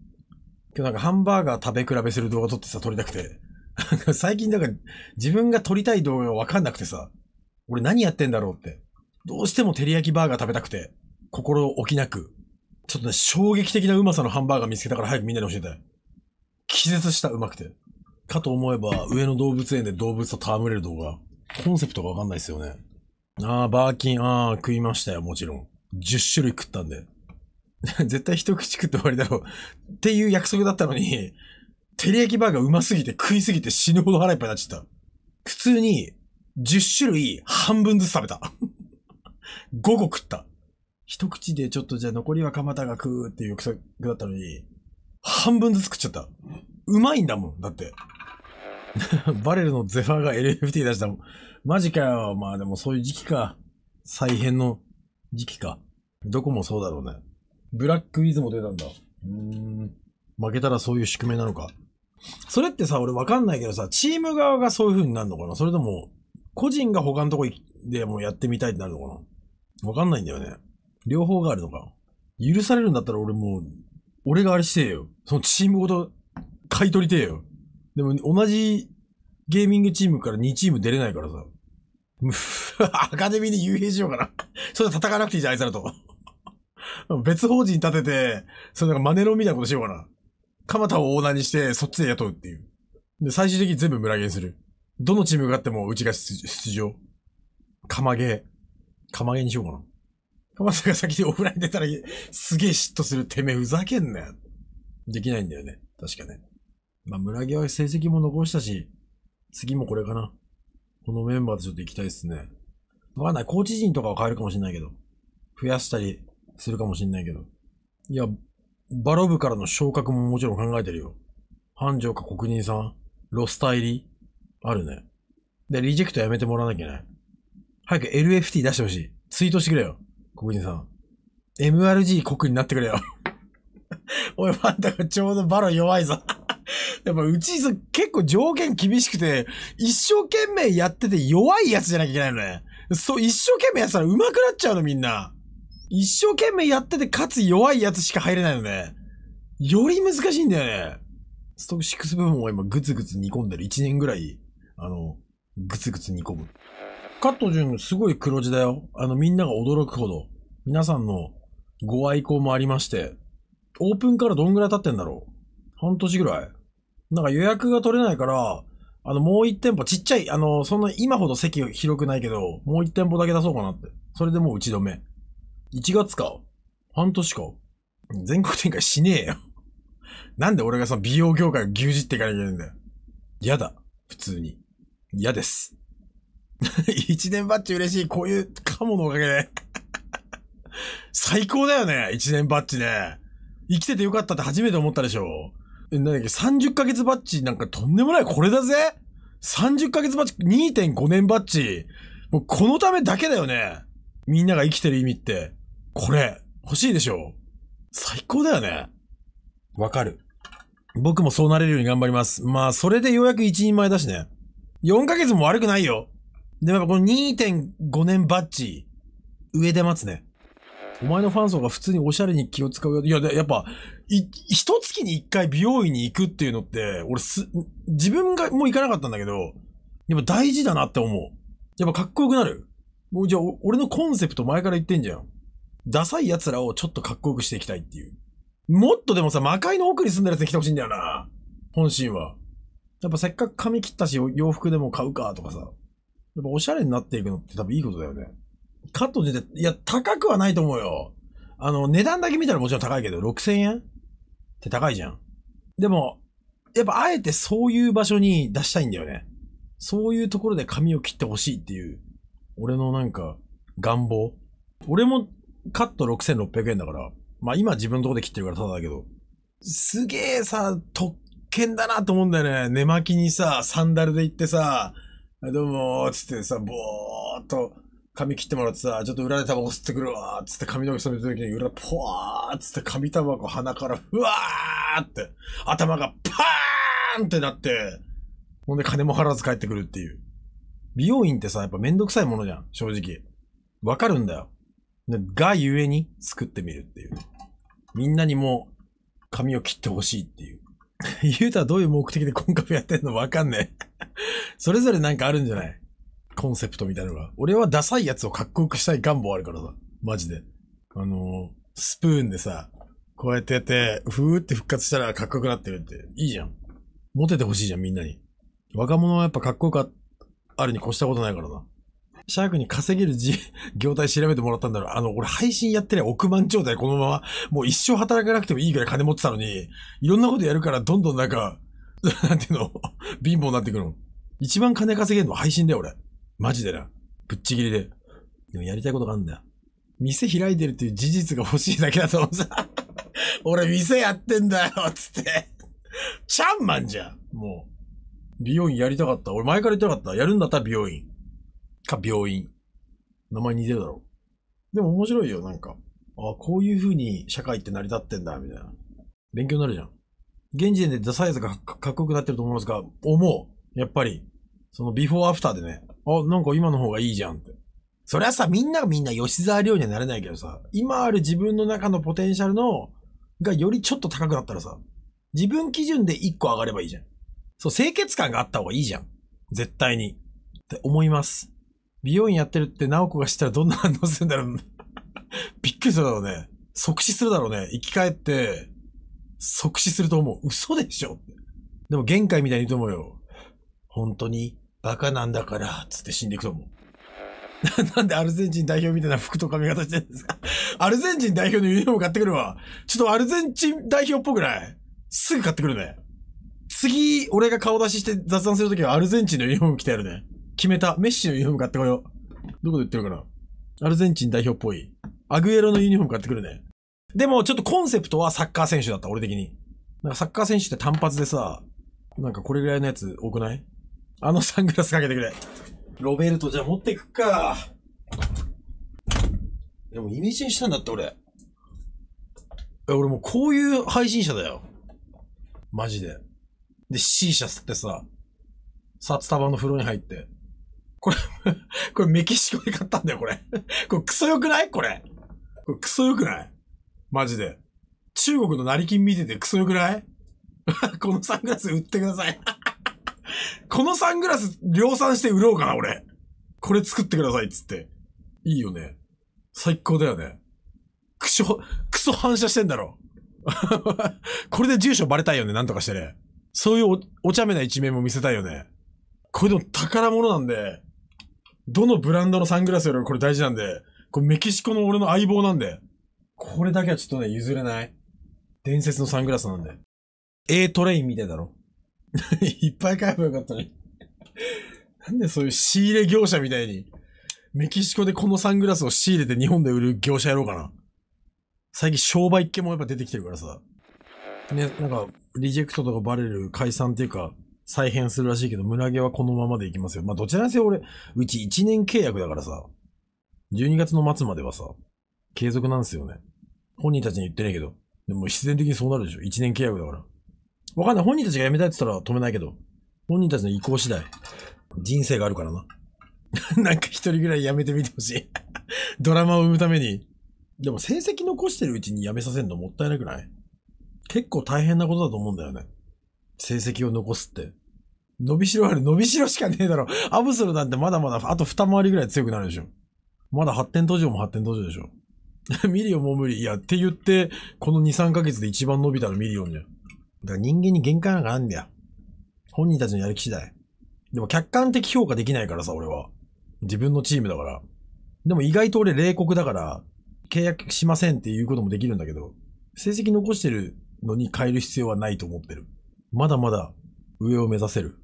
今日なんかハンバーガー食べ比べする動画撮ってさ、撮りたくて。最近だから自分が撮りたい動画がわかんなくてさ、俺何やってんだろうって。どうしても照り焼きバーガー食べたくて、心置きなく。ちょっとね、衝撃的なうまさのハンバーガー見つけたから早くみんなに教えたい。気絶した、うまくて。かと思えば、上野動物園で動物と戯れる動画。コンセプトがわかんないですよね。ああ、バーキン、ああ、食いましたよ、もちろん。10種類食ったんで。<laughs> 絶対一口食って終わりだろうっていう約束だったのに、照り焼きバーガーうますぎて食いすぎて死ぬほど腹いっぱいになっちゃった。普通に、10種類半分ずつ食べた。5 <laughs> 個食った。一口でちょっとじゃあ残りは蒲田が食うっていう約束だったのに、半分ずつ食っちゃった。うまいんだもん、だって。<laughs> バレルのゼファーが LFT 出したもん。マジかよ。まあでもそういう時期か。再編の時期か。どこもそうだろうね。ブラックウィズも出たんだ。うーん。負けたらそういう宿命なのか。それってさ、俺わかんないけどさ、チーム側がそういう風になるのかなそれとも、個人が他のとこでもやってみたいってなるのかなわかんないんだよね。両方があるのか。許されるんだったら俺もう、俺があれしてよ。そのチームごと買い取りてよ。でも、同じゲーミングチームから2チーム出れないからさ。<laughs> アカデミーで遊兵しようかな。それ戦わなくていいじゃん、あいつらと。別法人立てて、それなんかマネロンみたいなことしようかな。蒲田をオーナーにして、そっちで雇うっていう。で、最終的に全部村ゲーする。どのチームがあってもうちが出場。釜ゲー。釜ゲーにしようかな。まさが先にオフライン出たら、すげえ嫉妬する。てめえ、ふざけんなよ。できないんだよね。確かね。まあ、村木は成績も残したし、次もこれかな。このメンバーでちょっと行きたいっすね。わかんない。コーチ陣とかは変えるかもしんないけど。増やしたりするかもしんないけど。いや、バロブからの昇格ももちろん考えてるよ。繁盛か国人さん、ロスタ入り、あるね。で、リジェクトやめてもらわなきゃいけない。早く LFT 出してほしい。ツイートしてくれよ。黒人さん。MRG 国になってくれよ。<laughs> おい、あんたがちょうどバロ弱いぞ。<laughs> やっぱうち結構条件厳しくて、一生懸命やってて弱いやつじゃなきゃいけないのね。そう、一生懸命やったら上手くなっちゃうのみんな。一生懸命やっててかつ弱いやつしか入れないのね。より難しいんだよね。ストック6部分は今グツグツ煮込んでる。1年ぐらい、あの、グツグツ煮込む。加藤順すごい黒字だよ。あの、みんなが驚くほど、皆さんのご愛好もありまして、オープンからどんぐらい経ってんだろう半年ぐらいなんか予約が取れないから、あの、もう一店舗、ちっちゃい、あの、そんな今ほど席広くないけど、もう一店舗だけ出そうかなって。それでもう打ち止め。1月か。半年か。全国展開しねえよ。なんで俺がその美容業界を牛耳っていかなきゃいけないんだよ。嫌だ。普通に。嫌です。<laughs> 一年バッジ嬉しい。こういうカモのおかげで。<laughs> 最高だよね。一年バッジね。生きててよかったって初めて思ったでしょ。え、なんだっけ、30ヶ月バッジなんかとんでもない。これだぜ。30ヶ月バッジ、2.5年バッジ。もうこのためだけだよね。みんなが生きてる意味って。これ、欲しいでしょ。最高だよね。わかる。僕もそうなれるように頑張ります。まあ、それでようやく一人前だしね。4ヶ月も悪くないよ。でもやっぱこの2.5年バッジ、上出ますね。お前のファン層が普通におしゃれに気を使うよ。いや、やっぱ、一月に一回美容院に行くっていうのって、俺す、自分がもう行かなかったんだけど、やっぱ大事だなって思う。やっぱかっこよくなる。もうじゃあ、俺のコンセプト前から言ってんじゃん。ダサい奴らをちょっとかっこよくしていきたいっていう。もっとでもさ、魔界の奥に住んでる奴に来てほしいんだよな。本心は。やっぱせっかく髪切ったし、洋服でも買うかとかさ。やっぱおしゃれになっていくのって多分いいことだよね。カットていや、高くはないと思うよ。あの、値段だけ見たらもちろん高いけど、6000円って高いじゃん。でも、やっぱあえてそういう場所に出したいんだよね。そういうところで髪を切ってほしいっていう、俺のなんか、願望。俺もカット6600円だから、まあ今自分のとこで切ってるからただだけど、すげえさ、特権だなと思うんだよね。寝巻きにさ、サンダルで行ってさ、どうもー、つってさ、ぼーっと髪切ってもらってさ、ちょっと裏でタバコ吸ってくるわー、つって髪の毛染めた時に裏ぽわー、つって紙タバコ鼻からふわーって、頭がパーンってなって、ほんで金も払わず帰ってくるっていう。美容院ってさ、やっぱめんどくさいものじゃん、正直。わかるんだよ。がゆえに作ってみるっていう。みんなにも髪を切ってほしいっていう。ゆ <laughs> うたはどういう目的でコンカフェやってんのわかんねえ。それぞれなんかあるんじゃないコンセプトみたいなのが。俺はダサいやつをかっこよくしたい願望あるからさ。マジで。あのー、スプーンでさ、こうやってやって、ふーって復活したらかっこよくなってるって。いいじゃん。モテてほしいじゃん、みんなに。若者はやっぱかっこよくあるに越したことないからな。シャークに稼げるじ <laughs> 業態調べてもらったんだろう。あの、俺配信やってりゃ億万長者このまま。もう一生働かなくてもいいぐらい金持ってたのに、いろんなことやるからどんどんなんか、<laughs> なんていうの、貧乏になってくるの。一番金稼げるのは配信だよ、俺。マジでな。ぶっちぎりで。でもやりたいことがあるんだよ。店開いてるっていう事実が欲しいだけだと思うさ。<laughs> 俺店やってんだよ、つって。ちゃんまんじゃん、もう。美容院やりたかった。俺前から言ったかった。やるんだったら美容院。か病院。名前似てるだろう。でも面白いよ、なんか。ああ、こういう風に社会って成り立ってんだ、みたいな。勉強になるじゃん。現時点でザサイズがかっこよくなってると思いますが、思う。やっぱり、そのビフォーアフターでね、あ、なんか今の方がいいじゃんって。そりゃさ、みんながみんな吉沢亮にはなれないけどさ、今ある自分の中のポテンシャルの、がよりちょっと高くなったらさ、自分基準で一個上がればいいじゃん。そう、清潔感があった方がいいじゃん。絶対に。って思います。美容院やってるって直子が知ったらどんな反応するんだろう <laughs> びっくりするだろうね。即死するだろうね。生き返って、即死すると思う。嘘でしょでも限界みたいに言うと思うよ。本当にバカなんだから、つって死んでいくと思う。<laughs> なんでアルゼンチン代表みたいな服と髪型してるんですかアルゼンチン代表のユニフォーム買ってくるわ。ちょっとアルゼンチン代表っぽくないすぐ買ってくるね。次、俺が顔出しして雑談するときはアルゼンチンのユニフォーム着てやるね。決めた。メッシのユニフォーム買ってこよう。どこで売ってるかなアルゼンチン代表っぽい。アグエロのユニフォーム買ってくるね。でも、ちょっとコンセプトはサッカー選手だった、俺的に。なんかサッカー選手って単発でさ、なんかこれぐらいのやつ多くないあのサングラスかけてくれ。ロベルトじゃあ持ってくか。でもイメージにしたんだって俺。え、俺もうこういう配信者だよ。マジで。で、C 社吸ってさ、札束の風呂に入って、これ <laughs> これメキシコで買ったんだよ、これ <laughs> これクソ良くないこれ。これクソ良くないマジで。中国の成金見ててクソ良くない <laughs> このサングラス売ってください。このサングラス量産して売ろうかな、俺。これ作ってください、つって。いいよね。最高だよね。クソ、クソ反射してんだろ。これで住所バレたいよね、なんとかしてね。そういうおお茶目な一面も見せたいよね。これでも宝物なんで、どのブランドのサングラスよりこれ大事なんで、これメキシコの俺の相棒なんで、これだけはちょっとね、譲れない。伝説のサングラスなんで。A トレインみたいだろ <laughs> いっぱい買えばよかったねなんでそういう仕入れ業者みたいに、メキシコでこのサングラスを仕入れて日本で売る業者やろうかな。最近商売系もやっぱ出てきてるからさ。ね、なんか、リジェクトとかバレる解散っていうか、再編するらしいけど、村毛はこのままでいきますよ。まあ、どちらにせよ俺、うち1年契約だからさ、12月の末まではさ、継続なんですよね。本人たちに言ってないけど。でも必然的にそうなるでしょ。1年契約だから。わかんない。本人たちが辞めたいって言ったら止めないけど。本人たちの意向次第。人生があるからな。<laughs> なんか一人ぐらい辞めてみてほしい <laughs> ドラマを生むために。でも成績残してるうちに辞めさせるのもったいなくない結構大変なことだと思うんだよね。成績を残すって。伸びしろある。伸びしろしかねえだろ。アブソルなんてまだまだ、あと二回りぐらい強くなるでしょ。まだ発展途上も発展途上でしょ。<laughs> ミリオンも無理。いや、って言って、この2、3ヶ月で一番伸びたのミリオンじゃん。だから人間に限界なんかあんだよ。本人たちのやる気次第。でも客観的評価できないからさ、俺は。自分のチームだから。でも意外と俺冷酷だから、契約しませんっていうこともできるんだけど、成績残してるのに変える必要はないと思ってる。まだまだ上を目指せる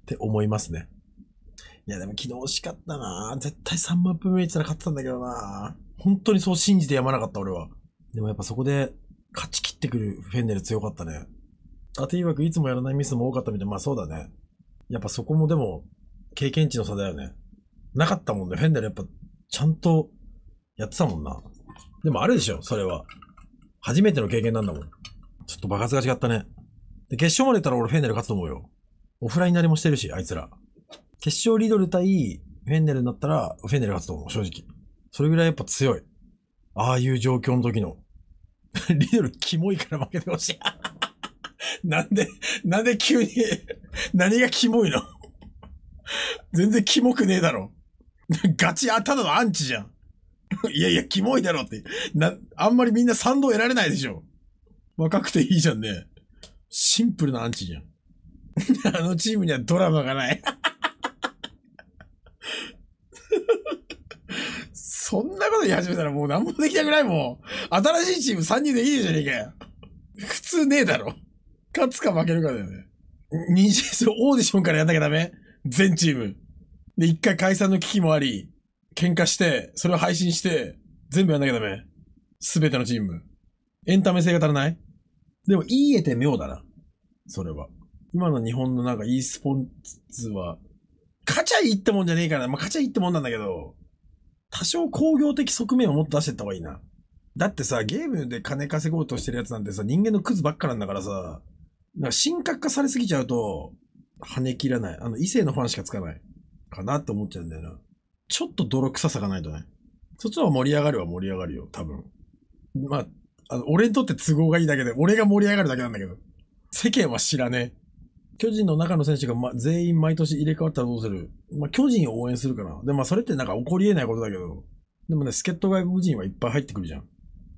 って思いますね。いや、でも昨日惜しかったな絶対3万分目いったら勝ってたんだけどな本当にそう信じてやまなかった、俺は。でもやっぱそこで勝ち切ってくるフェンネル強かったね。あていわくいつもやらないミスも多かったみたい。まあそうだね。やっぱそこもでも経験値の差だよね。なかったもんね。フェンネルやっぱちゃんとやってたもんな。でもあるでしょ、それは。初めての経験なんだもん。ちょっと爆発が違ったね。で、決勝まで行ったら俺フェンネル勝つと思うよ。オフラインなりもしてるし、あいつら。決勝リドル対フェンネルになったら、フェンネル勝つと思う、正直。それぐらいやっぱ強い。ああいう状況の時の。<laughs> リドルキモいから負けてほしい。<laughs> なんで、なんで急に <laughs> 何がキモいの全然キモくねえだろ。ガチ、あ、ただのアンチじゃん。いやいや、キモいだろって。な、あんまりみんな賛同得られないでしょ。若くていいじゃんね。シンプルなアンチじゃん。<laughs> あのチームにはドラマがない <laughs> そんなこと言い始めたらもう何もできなくないもん。新しいチーム3人でいいじゃねえかよ。普通ねえだろ。勝つか負けるかだよね。二次そオーディションからやんなきゃダメ全チーム。で、一回解散の危機もあり、喧嘩して、それを配信して、全部やんなきゃダメ。すべてのチーム。エンタメ性が足らないでも、いいえて妙だな。それは。今の日本のなんか e スポーツは、カチャいいってもんじゃねえから、まあ、カチャいいってもんなんだけど、多少工業的側面をもっと出してった方がいいな。だってさ、ゲームで金稼ごうとしてるやつなんてさ、人間のクズばっかなんだからさ、なんか深刻化されすぎちゃうと、跳ね切らない。あの、異性のファンしかつかない。かなって思っちゃうんだよな。ちょっと泥臭さがないとね。そっちの方が盛り上がるは盛り上がるよ、多分。まあ、あの、俺にとって都合がいいだけで、俺が盛り上がるだけなんだけど。世間は知らねえ。巨人の中の選手が、ま、全員毎年入れ替わったらどうするまあ、巨人を応援するかな。で、まあ、それってなんか起こり得ないことだけど。でもね、助っ人外国人はいっぱい入ってくるじゃん。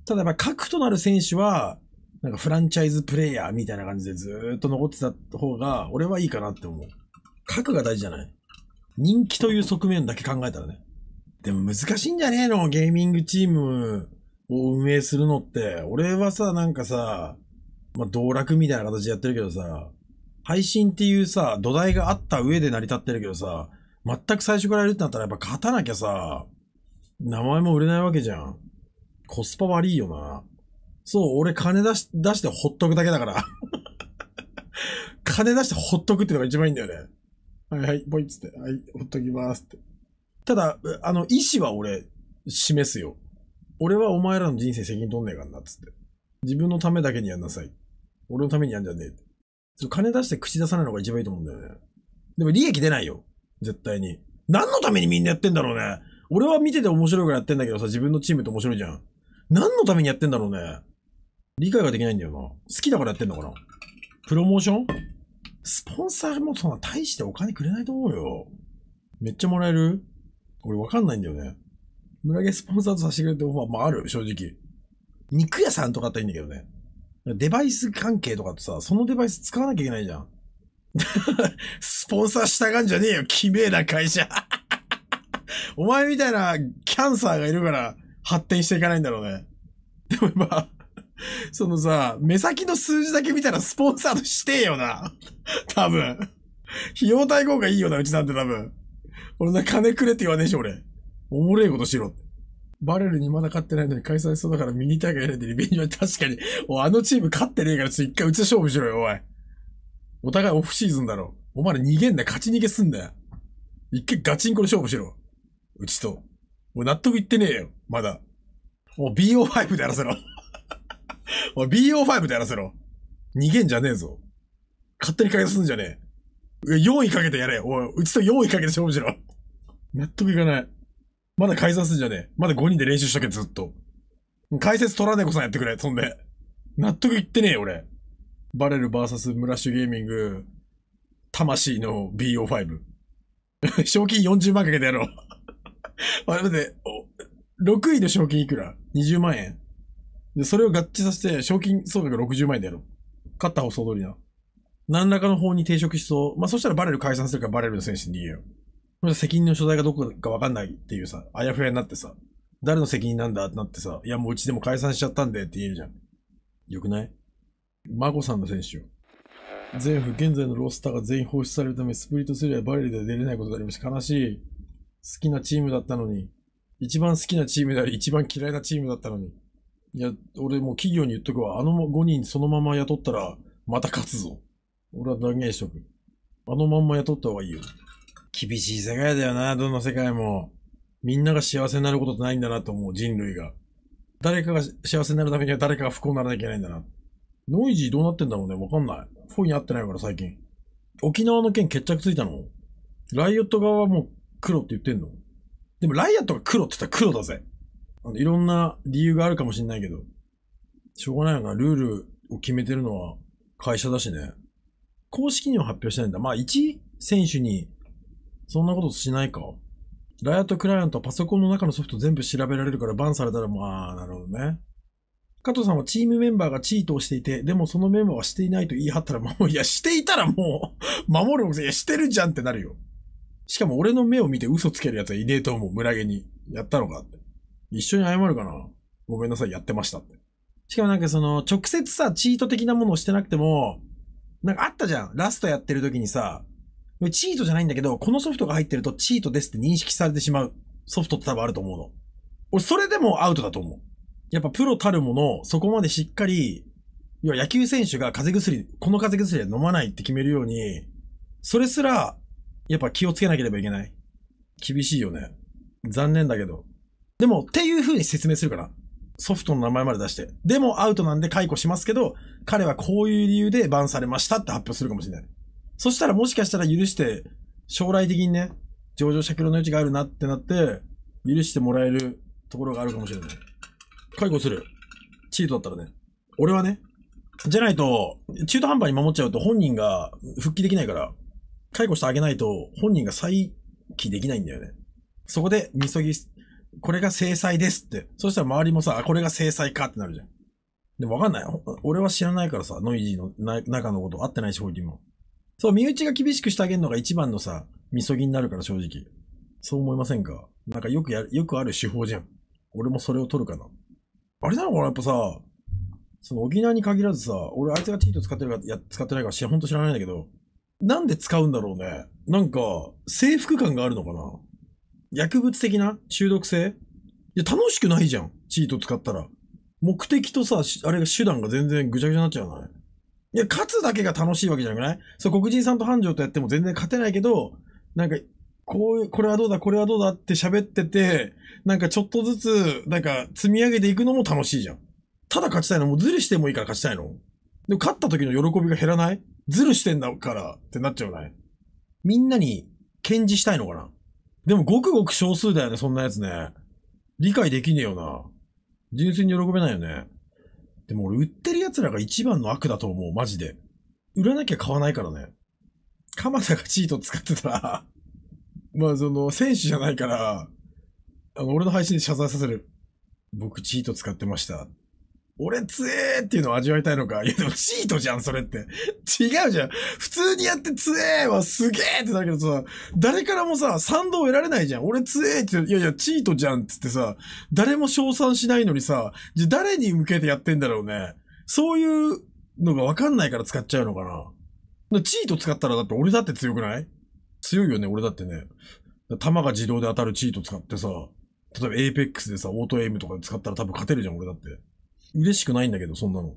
ただやっぱ核となる選手は、なんかフランチャイズプレイヤーみたいな感じでずっと残ってた方が、俺はいいかなって思う。核が大事じゃない人気という側面だけ考えたらね。でも難しいんじゃねえのゲーミングチーム。を運営するのって、俺はさ、なんかさ、まあ、道楽みたいな形でやってるけどさ、配信っていうさ、土台があった上で成り立ってるけどさ、全く最初からやるってなったらやっぱ勝たなきゃさ、名前も売れないわけじゃん。コスパ悪いよな。そう、俺金出し、出してほっとくだけだから。<laughs> 金出してほっとくってのが一番いいんだよね。はいはい、ぽイっつって。はい、ほっときますって。ただ、あの、意思は俺、示すよ。俺はお前らの人生責任取んねえからな、つって。自分のためだけにやんなさい。俺のためにやんじゃねえって。金出して口出さないのが一番いいと思うんだよね。でも利益出ないよ。絶対に。何のためにみんなやってんだろうね。俺は見てて面白いからやってんだけどさ、自分のチームって面白いじゃん。何のためにやってんだろうね。理解ができないんだよな。好きだからやってんのかな。プロモーションスポンサーもそんな大してお金くれないと思うよ。めっちゃもらえる俺わかんないんだよね。村毛スポンサーとさせてくれってオファーもある、正直。肉屋さんとかあったらいいんだけどね。デバイス関係とかってさ、そのデバイス使わなきゃいけないじゃん。<laughs> スポンサーしたがんじゃねえよ、きめえな会社。<laughs> お前みたいなキャンサーがいるから発展していかないんだろうね。でもまあ、そのさ、目先の数字だけ見たらスポンサーとしてよな。多分。費用対効果いいよな、うちなんて多分。俺な、金くれって言わねえし、俺。おもれえことしろって。バレルにまだ勝ってないのに解散しそうだからミニ大会やれてリベンジは確かに。おあのチーム勝ってねえからちょっと一回打つ勝負しろよ、おい。お互いオフシーズンだろ。お前ら逃げんな、勝ち逃げすんだよ。一回ガチンコで勝負しろ。うちと。もう納得いってねえよ、まだ。もう BO5 でやらせろ。もう BO5 でやらせろ。逃げんじゃねえぞ。勝手に解散すんじゃねえ。4位かけてやれ。おい、うちと4位かけて勝負しろ。納得いかない。まだ解散すんじゃねえ。まだ5人で練習しとけ、ずっと。解説取え。猫さんやってくれ、そんで。納得いってねえよ、俺。バレル VS ムラッシュゲーミング、魂の BO5。<laughs> 賞金40万かけてやろう。あ、<laughs> 待って、6位の賞金いくら ?20 万円。で、それを合致させて、賞金総額60万円でやろう。勝った方総通りな。何らかの方に抵触しそう。まあ、そしたらバレル解散するからバレルの選手に言えよう。これ責任の所在がどこかわかんないっていうさ、あやふやになってさ、誰の責任なんだってなってさ、いやもううちでも解散しちゃったんでって言えるじゃん。よくないマコさんの選手よ。全府、現在のロースターが全員放出されるため、スプリットすればバレルで出れないことがありまし悲しい。好きなチームだったのに。一番好きなチームであり、一番嫌いなチームだったのに。いや、俺もう企業に言っとくわ。あの5人そのまま雇ったら、また勝つぞ。俺は断言しとく。あのまんま雇った方がいいよ。厳しい世界だよな、どんな世界も。みんなが幸せになることってないんだなと思う、人類が。誰かが幸せになるためには誰かが不幸にならなきゃいけないんだな。ノイジーどうなってんだろうねわかんない。フォイに合ってないから最近。沖縄の件決着ついたのライオット側はもう黒って言ってんのでもライアットが黒って言ったら黒だぜ。あの、いろんな理由があるかもしんないけど。しょうがないよな。ルールを決めてるのは会社だしね。公式には発表してないんだ。まあ、1選手にそんなことしないか。ライアットクライアントはパソコンの中のソフト全部調べられるからバンされたらまあ、なるほどね。加藤さんはチームメンバーがチートをしていて、でもそのメンバーはしていないと言い張ったら <laughs> もう、いや、していたらもう、守る、いや、してるじゃんってなるよ。しかも俺の目を見て嘘つけるやつはいねえと思う、村毛に。やったのかって。一緒に謝るかなごめんなさい、やってましたって。しかもなんかその、直接さ、チート的なものをしてなくても、なんかあったじゃん。ラストやってる時にさ、チートじゃないんだけど、このソフトが入ってるとチートですって認識されてしまうソフトって多分あると思うの。俺、それでもアウトだと思う。やっぱプロたるもの、そこまでしっかり、要は野球選手が風邪薬、この風邪薬は飲まないって決めるように、それすら、やっぱ気をつけなければいけない。厳しいよね。残念だけど。でも、っていう風に説明するから。ソフトの名前まで出して。でもアウトなんで解雇しますけど、彼はこういう理由でバンされましたって発表するかもしれない。そしたらもしかしたら許して、将来的にね、上場借量の余地があるなってなって、許してもらえるところがあるかもしれない。解雇する。チートだったらね。俺はね。じゃないと、中途半端に守っちゃうと本人が復帰できないから、解雇してあげないと本人が再起できないんだよね。そこで、みそぎ、これが制裁ですって。そしたら周りもさ、これが制裁かってなるじゃん。でもわかんない。俺は知らないからさ、ノイジーの中のこと、会ってないし、本人も。そう、身内が厳しくしてあげるのが一番のさ、みそぎになるから正直。そう思いませんかなんかよくや、よくある手法じゃん。俺もそれを取るかな。あれなのかなやっぱさ、その沖縄に限らずさ、俺あいつがチート使ってるか、や、使ってないかし、ほんと知らないんだけど、なんで使うんだろうね。なんか、制服感があるのかな薬物的な中毒性いや、楽しくないじゃん。チート使ったら。目的とさ、あれが手段が全然ぐちゃぐちゃになっちゃうな、ね。いや、勝つだけが楽しいわけじゃなくないそう、黒人さんと繁盛とやっても全然勝てないけど、なんか、こう、いう、これはどうだ、これはどうだって喋ってて、なんかちょっとずつ、なんか積み上げていくのも楽しいじゃん。ただ勝ちたいのもうズルしてもいいから勝ちたいのでも勝った時の喜びが減らないズルしてんだからってなっちゃうね。みんなに検事したいのかなでもごくごく少数だよね、そんなやつね。理解できねえよな。純粋に喜べないよね。でも俺売ってる奴らが一番の悪だと思う、マジで。売らなきゃ買わないからね。鎌田がチート使ってたら <laughs> まあその、選手じゃないから、あの、俺の配信で謝罪させる。僕チート使ってました。俺つえーっていうのを味わいたいのか。いやでもチートじゃん、それって。違うじゃん。普通にやってつえーはすげーってだけどさ、誰からもさ、賛同得られないじゃん。俺つえーって、いやいや、チートじゃんっつってさ、誰も称賛しないのにさ、じゃ誰に向けてやってんだろうね。そういうのがわかんないから使っちゃうのかな。チート使ったらだって俺だって強くない強いよね、俺だってね。弾が自動で当たるチート使ってさ、例えば apex でさ、オートエイムとかで使ったら多分勝てるじゃん、俺だって。嬉しくないんだけど、そんなの。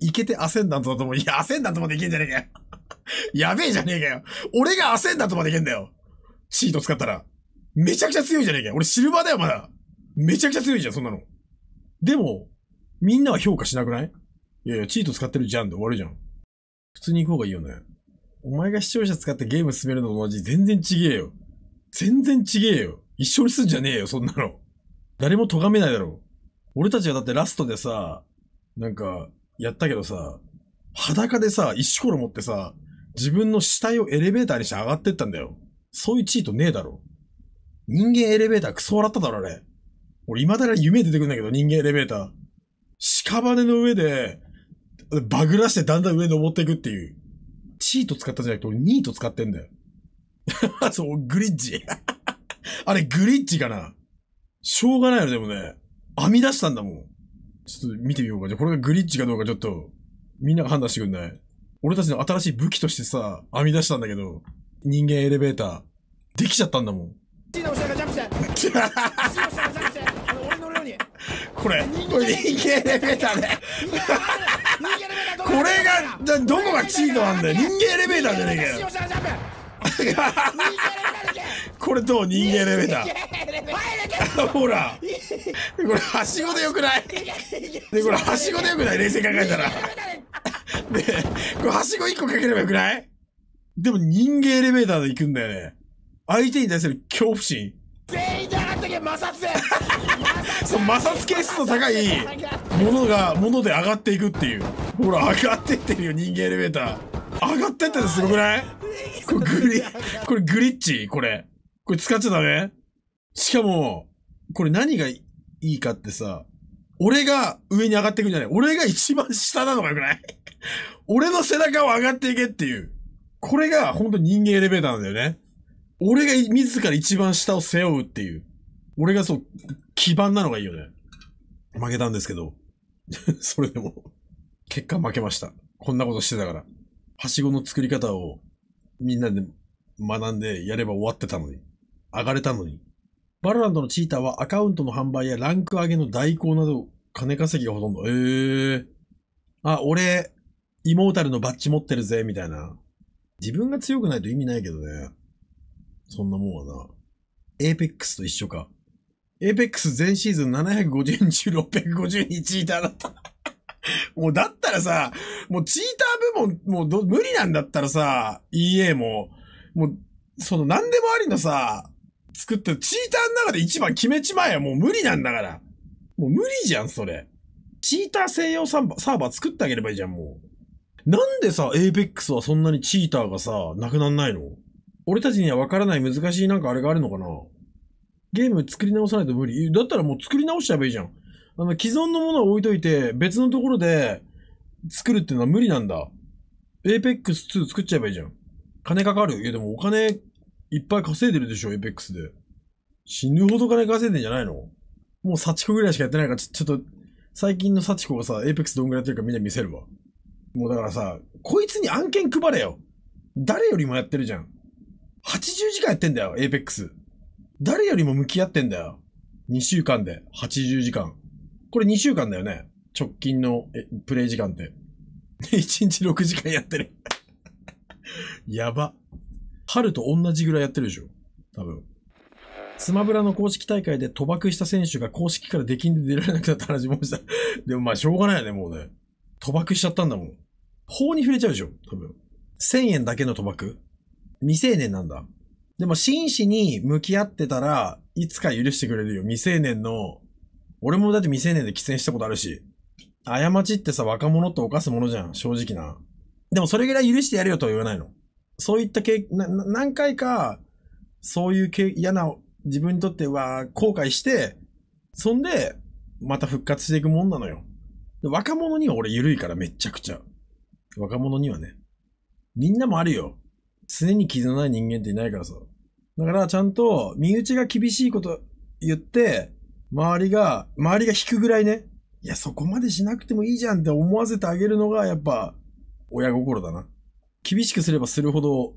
い <laughs> けてアセンダントだと思う。いや、アセンダントまでいけんじゃねえかよ。<laughs> やべえじゃねえかよ。俺がアセンダントまでいけんだよ。チート使ったら。めちゃくちゃ強いじゃねえかよ。俺シルバーだよ、まだ。めちゃくちゃ強いじゃん、そんなの。でも、みんなは評価しなくないいやいや、チート使ってるじゃんで終わるじゃん。普通に行こうがいいよね。お前が視聴者使ってゲーム進めるのと同じ。全然ちげえよ。全然ちげえよ。一緒にすんじゃねえよ、そんなの。誰も咎めないだろう。俺たちはだってラストでさ、なんか、やったけどさ、裸でさ、石ころ持ってさ、自分の死体をエレベーターにして上がってったんだよ。そういうチートねえだろ。人間エレベータークソ笑っただろ、あれ。俺未だに夢出てくるんだけど、人間エレベーター。屍の上で、バグらしてだんだん上登っていくっていう。チート使ったじゃなくて、俺ニート使ってんだよ。<laughs> そう、グリッジ。<laughs> あれ、グリッジかなしょうがないよ、でもね。編み出したんだもん。ちょっと見てみようか。じゃこれがグリッチかどうかちょっと、みんなが判断してくんない俺たちの新しい武器としてさ、編み出したんだけど、人間エレベーター、できちゃったんだもん。<laughs> これ、これ人間エレベーターで。これが、どこがチートなんだよ。人間エレベーターじゃねえかよ。<laughs> これどう人間エレベーター。ほらこれはしごでよくないでこれはしごでよくない冷静考えたらでこれはしご1個かければよくないでも人間エレベーターで行くんだよね相手に対する恐怖心全員で上がってけ摩擦で <laughs> そう摩擦係数の高いものがもので上がっていくっていうほら上がっていってるよ人間エレベーター上がってってすごくないこれグリこれグリッチこれこれ使っちゃダメしかもこれ何がいいかってさ、俺が上に上がっていくんじゃない俺が一番下なのがよくない <laughs> 俺の背中を上がっていけっていう。これが本当に人間エレベーターなんだよね。俺が自ら一番下を背負うっていう。俺がそう、基盤なのがいいよね。負けたんですけど。<laughs> それでも、結果負けました。こんなことしてたから。はしごの作り方をみんなで学んでやれば終わってたのに。上がれたのに。バロランドのチーターはアカウントの販売やランク上げの代行など、金稼ぎがほとんど。ええー。あ、俺、イモータルのバッジ持ってるぜ、みたいな。自分が強くないと意味ないけどね。そんなもんはな。エーペックスと一緒か。エーペックス全シーズン750中650日チーターだった。<laughs> もうだったらさ、もうチーター部門、もう無理なんだったらさ、EA も、もう、その何でもありのさ、作って、チーターの中で一番決めちまえよ。もう無理なんだから。もう無理じゃん、それ。チーター専用サーバー作ってあげればいいじゃん、もう。なんでさ、エイペックスはそんなにチーターがさ、なくなんないの俺たちにはわからない難しいなんかあれがあるのかなゲーム作り直さないと無理。だったらもう作り直しちゃえばいいじゃん。あの、既存のものを置いといて、別のところで作るっていうのは無理なんだ。エイペックス2作っちゃえばいいじゃん。金かかる。いやでもお金いっぱい稼いでるでしょ、エイペックスで。死ぬほど金稼いでんじゃないのもうサチコぐらいしかやってないから、ちょっと、最近のサチコがさ、エイペックスどんぐらいやってるかみんな見せるわ。もうだからさ、こいつに案件配れよ。誰よりもやってるじゃん。80時間やってんだよ、エイペックス。誰よりも向き合ってんだよ。2週間で80時間。これ2週間だよね。直近のプレイ時間って。1 <laughs> 日6時間やってる <laughs> やば。春と同じぐらいやってるでしょ多分。スマブラの公式大会で賭博した選手が公式から出禁で出られなくなった話もした。<laughs> でもまあしょうがないよね、もうね。賭博しちゃったんだもん。法に触れちゃうでしょ多分。1000円だけの賭博未成年なんだ。でも真摯に向き合ってたら、いつか許してくれるよ。未成年の、俺もだって未成年で喫煙したことあるし。過ちってさ、若者と犯すものじゃん、正直な。でもそれぐらい許してやるよとは言わないの。そういった経な、何回か、そういうけ嫌な、自分にとっては後悔して、そんで、また復活していくもんなのよ。若者には俺緩いからめちゃくちゃ。若者にはね。みんなもあるよ。常に傷のない人間っていないからさ。だからちゃんと身内が厳しいこと言って、周りが、周りが引くぐらいね。いや、そこまでしなくてもいいじゃんって思わせてあげるのがやっぱ親心だな。厳しくすればするほど、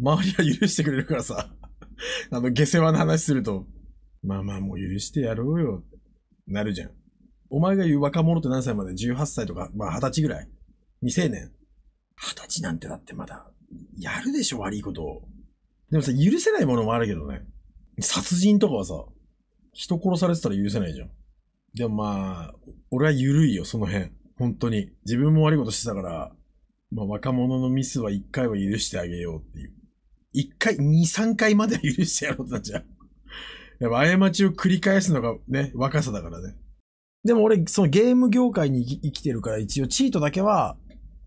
周りは許してくれるからさ。<laughs> あの、下世話な話すると、まあまあもう許してやろうよ、なるじゃん。お前が言う若者って何歳まで ?18 歳とか、まあ20歳ぐらい未成年 ?20 歳なんてだってまだ、やるでしょ、悪いことを。でもさ、許せないものもあるけどね。殺人とかはさ、人殺されてたら許せないじゃん。でもまあ、俺は緩いよ、その辺。本当に。自分も悪いことしてたから、まあ、若者のミスは一回は許してあげようっていう。一回、二、三回までは <laughs> 許してやろうとなっちゃう。やっぱ過ちを繰り返すのがね、若さだからね。でも俺、そのゲーム業界に生きてるから一応チートだけは、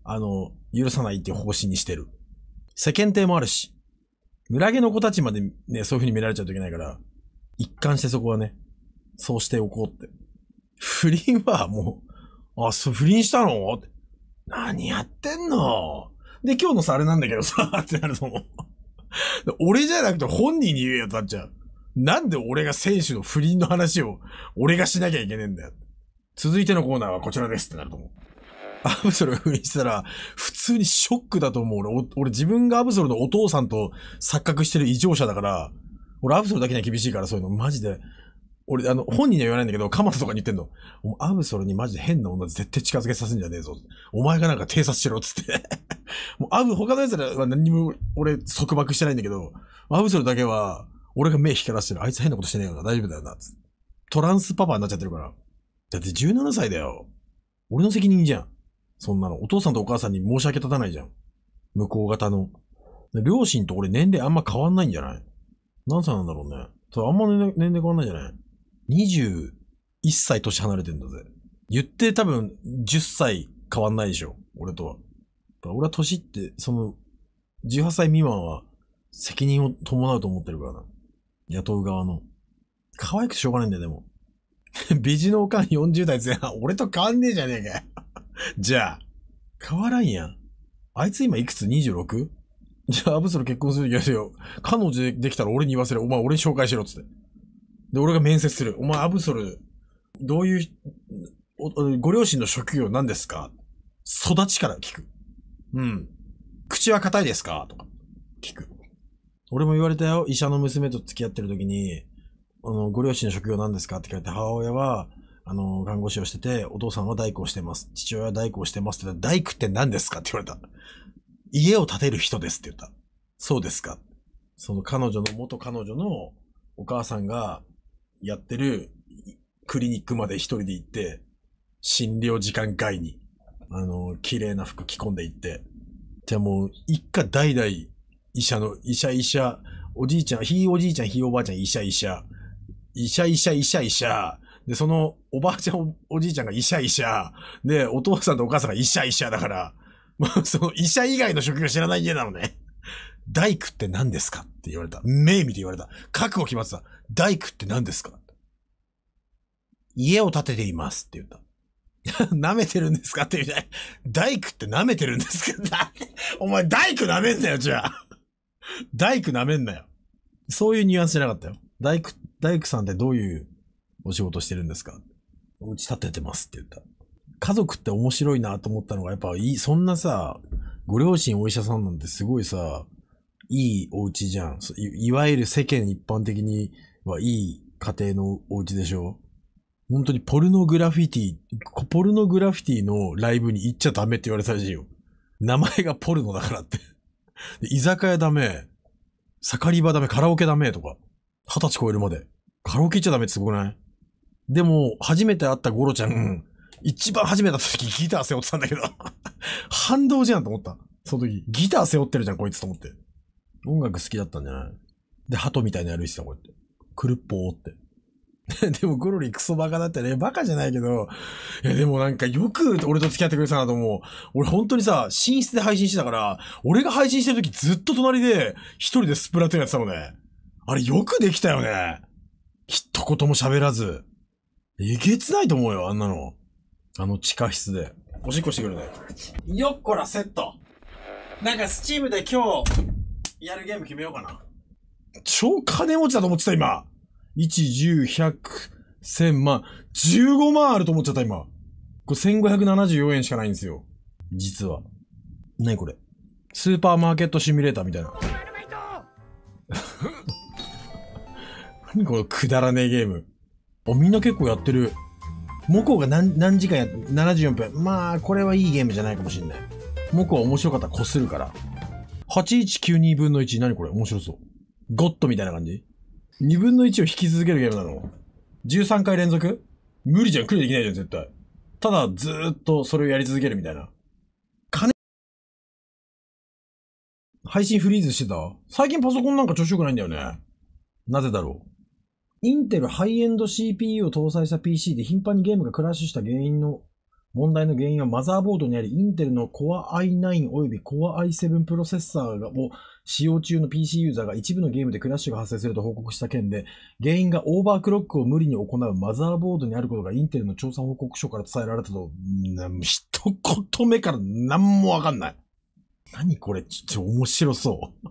あの、許さないっていう方針にしてる。世間体もあるし、村毛の子たちまでね、そういう風に見られちゃうといけないから、一貫してそこはね、そうしておこうって。不倫はもう、あ、そう、不倫したのって。何やってんので、今日のさ、あれなんだけどさ、<laughs> ってなると思う。俺じゃなくて本人に言えよたなっちゃう。なんで俺が選手の不倫の話を、俺がしなきゃいけねえんだよ。続いてのコーナーはこちらですってなると思う。アブソルが不倫したら、普通にショックだと思う。俺、俺自分がアブソルのお父さんと錯覚してる異常者だから、俺アブソルだけには厳しいからそういうの、マジで、俺、あの、本人には言わないんだけど、カマスとかに言ってんの。アブソルにマジで変な女絶対近づけさせんじゃねえぞ。お前がなんか偵察しろっつって <laughs> もうアブ、他の奴らは何にも俺束縛してないんだけど、アブソルだけは、俺が目光らしてる。あいつ変なことしてねえよな。大丈夫だよな。トランスパパになっちゃってるから。だって17歳だよ。俺の責任じゃん。そんなの。お父さんとお母さんに申し訳立たないじゃん。向こう型の。両親と俺年齢あんま変わんないんじゃない何歳なんだろうね。それあんま年齢変わんないじゃない21歳年離れてんだぜ。言って多分10歳変わんないでしょ。俺とは。俺は年って、その、18歳未満は責任を伴うと思ってるからな。雇う側の。可愛くしょうがないんだよ、でも。<laughs> 美人のおかん40代前半、俺と変わんねえじゃねえかよ。<laughs> じゃあ、変わらんやん。あいつ今いくつ ?26? じゃあ、アブソル結婚する気しよ彼女できたら俺に言わせる。お前俺に紹介しろ、つって。で、俺が面接する。お前、アブソル、どういう、ご両親の職業何ですか育ちから聞く。うん。口は硬いですかとか、聞く。俺も言われたよ。医者の娘と付き合ってる時に、あの、ご両親の職業何ですかって聞かれて、母親は、あの、看護師をしてて、お父さんは大工をしてます。父親は大工をしてますって言ったら、大工って何ですかって言われた。家を建てる人ですって言った。そうですか。その彼女の、元彼女のお母さんが、やってるクリニックまで一人で行って、診療時間外に、あの、綺麗な服着込んで行って、じゃあもう、一家代々、医者の、医者医者、おじいちゃん、ひいおじいちゃん、ひいおばあちゃん、医者医者、医者医者医者医者、で、その、おばあちゃんお、じいちゃんが医者医者、で、お父さんとお母さんが医者医者だから、まあ、その、医者以外の職業知らない家なのね。大工って何ですかって言われた。名見て言われた。覚悟決まってた。大工って何ですか家を建てていますって言った。舐めてるんですかって言うじゃない。大工って舐めてるんですか <laughs> お前大工舐めんなよ、じゃあ。大工舐めんなよ。そういうニュアンスじゃなかったよ。大工、大工さんってどういうお仕事してるんですかお家建ててますって言った。家族って面白いなと思ったのが、やっぱいい、そんなさ、ご両親お医者さんなんてすごいさ、いいお家じゃん。いわゆる世間一般的にはいい家庭のお家でしょ本当にポルノグラフィティ、ポルノグラフィティのライブに行っちゃダメって言われたらしいよ。名前がポルノだからって <laughs> 居酒屋ダメ。盛り場ダメ。カラオケダメとか。二十歳超えるまで。カラオケ行っちゃダメってすごくないでも、初めて会ったゴロちゃん、一番初めて会った時ギター背負ってたんだけど反動じゃんと思った。その時、ギター背負ってるじゃん、こいつと思って。音楽好きだったんじゃないで、鳩みたいに歩いてた、こうやって。くるっぽーって。<laughs> でも、ゴロリクソバカだったね。バカじゃないけど。いや、でもなんかよく俺と付き合ってくれたなと思う。俺本当にさ、寝室で配信してたから、俺が配信してる時ずっと隣で一人でスプラトゥーンやってたのね。あれよくできたよね。一言も喋らず。えげつないと思うよ、あんなの。あの地下室で。おしっこしてくるね。よっこら、セット。なんかスチームで今日、やるゲーム決めようかな。超金持ちだと思ってた、今。1、10、100、1000万、15万あると思っちゃった、今。これ1574円しかないんですよ。実は。何これ。スーパーマーケットシミュレーターみたいな。<laughs> 何このくだらねえゲーム。あ、みんな結構やってる。モコが何、何時間や、74分。まあ、これはいいゲームじゃないかもしんない。モコは面白かったらこするから。8192分の1。何これ面白そう。ゴッドみたいな感じ二分の一を引き続けるゲームなの ?13 回連続無理じゃん、クリアできないじゃん、絶対。ただ、ずーっとそれをやり続けるみたいな。金、配信フリーズしてた最近パソコンなんか調子良くないんだよね。なぜだろう。インテルハイエンド CPU を搭載した PC で頻繁にゲームがクラッシュした原因の問題の原因はマザーボードにあり、インテルの Core i9 及び Core i7 プロセッサーを使用中の PC ユーザーが一部のゲームでクラッシュが発生すると報告した件で、原因がオーバークロックを無理に行うマザーボードにあることがインテルの調査報告書から伝えられたと、一言目から何もわかんない。何これちょ、ちょ、面白そう。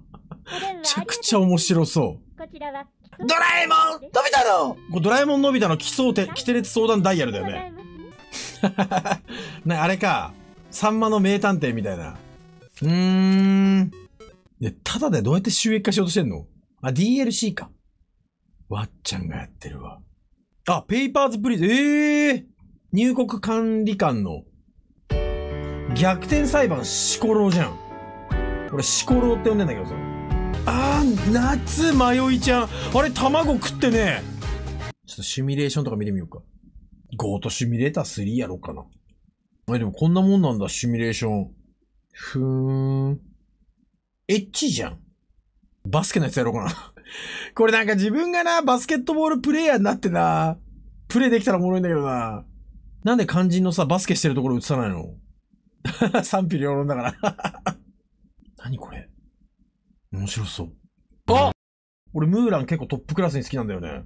めちゃくちゃ面白そう。こちらはドラえもんのび太のドラえもんのび太の奇想て、奇手列相談ダイヤルだよね。<laughs> な、あれか。サンマの名探偵みたいな。うーん。で、ただでどうやって収益化しようとしてんのあ、DLC か。わっちゃんがやってるわ。あ、ペーパーズプリーズ。ええー、入国管理官の逆転裁判シコロじゃん。俺シコロって呼んでんだけどさ。あー、夏迷いちゃん。あれ、卵食ってねちょっとシミュレーションとか見てみようか。ゴートシミュレーター3やろうかな。あ、でもこんなもんなんだ、シミュレーション。ふーん。エッチじゃん。バスケのやつやろうかな <laughs> これなんか自分がな、バスケットボールプレイヤーになってな、プレイできたらおもろいんだけどな。なんで肝心のさ、バスケしてるところ映さないの <laughs> 賛否両論だから <laughs> 何これ面白そう。あ俺、ムーラン結構トップクラスに好きなんだよね。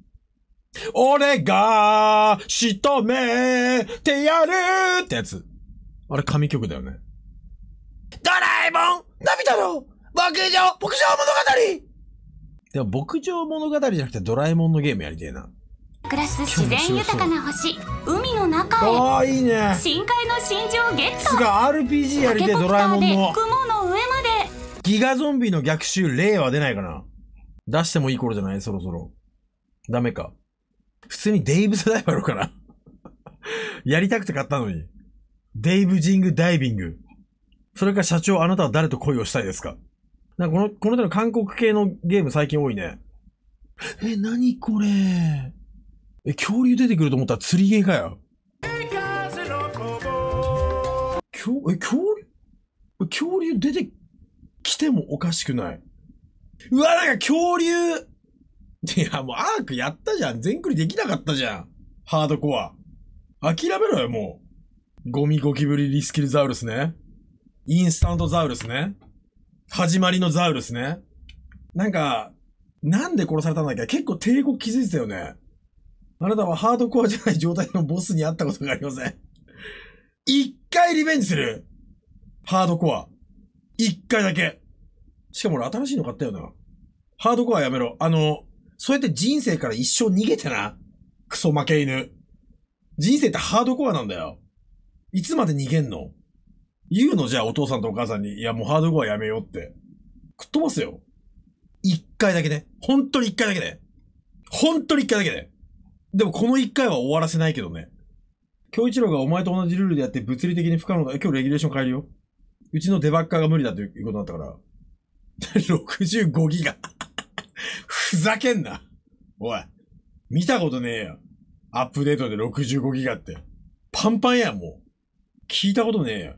俺が、仕留めてやるってやつ。あれ、神曲だよね。ドラえもん涙の牧場牧場物語でも、牧場物語じゃなくてドラえもんのゲームやりてえな。暮らす自然豊かな星、海の中へ。ああ、いいね。深海の真珠をゲット。すが RPG やりてえドラえもんの。雲の上まで。ギガゾンビの逆襲、例は出ないかな。出してもいい頃じゃないそろそろ。ダメか。普通にデイブサダイバロかなやりたくて買ったのに。デイブジングダイビング。それか社長、あなたは誰と恋をしたいですかなんかこの、この手の韓国系のゲーム最近多いね。え、なにこれえ、恐竜出てくると思ったら釣りゲーかよ。え、恐竜恐竜出てきてもおかしくない。うわ、なんか恐竜 <laughs> いや、もうアークやったじゃん。全クリできなかったじゃん。ハードコア。諦めろよ、もう。ゴミゴキブリリスキルザウルスね。インスタントザウルスね。始まりのザウルスね。なんか、なんで殺されたんだっけ結構帝国気づいてたよね。あなたはハードコアじゃない状態のボスに会ったことがありません。<laughs> 一回リベンジするハードコア。一回だけ。しかも俺新しいの買ったよな。ハードコアやめろ。あの、そうやって人生から一生逃げてな。クソ負け犬。人生ってハードコアなんだよ。いつまで逃げんの言うのじゃあお父さんとお母さんに、いやもうハードコアやめようって。くっ飛ばすよ。一回だけね。本当に一回だけね。本当に一回だけね。でもこの一回は終わらせないけどね。京一郎がお前と同じルールでやって物理的に不可能だ。今日レギュレーション変えるよ。うちのデバッカーが無理だということだったから。65 <laughs> ギガふざけんな。おい。見たことねえよ。アップデートで65ギガって。パンパンや、もう。聞いたことねえよ。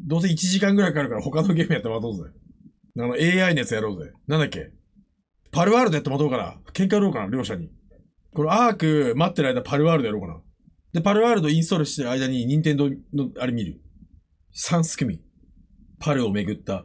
どうせ1時間ぐらいかかるから他のゲームやって待とうぜ。あの AI のやつやろうぜ。なんだっけパルワールドやって待とうから。喧嘩やろうかな、両者に。これアーク待ってる間パルワールドやろうかな。で、パルワールドインストールしてる間に任天堂のあれ見る。3組。パルをめぐった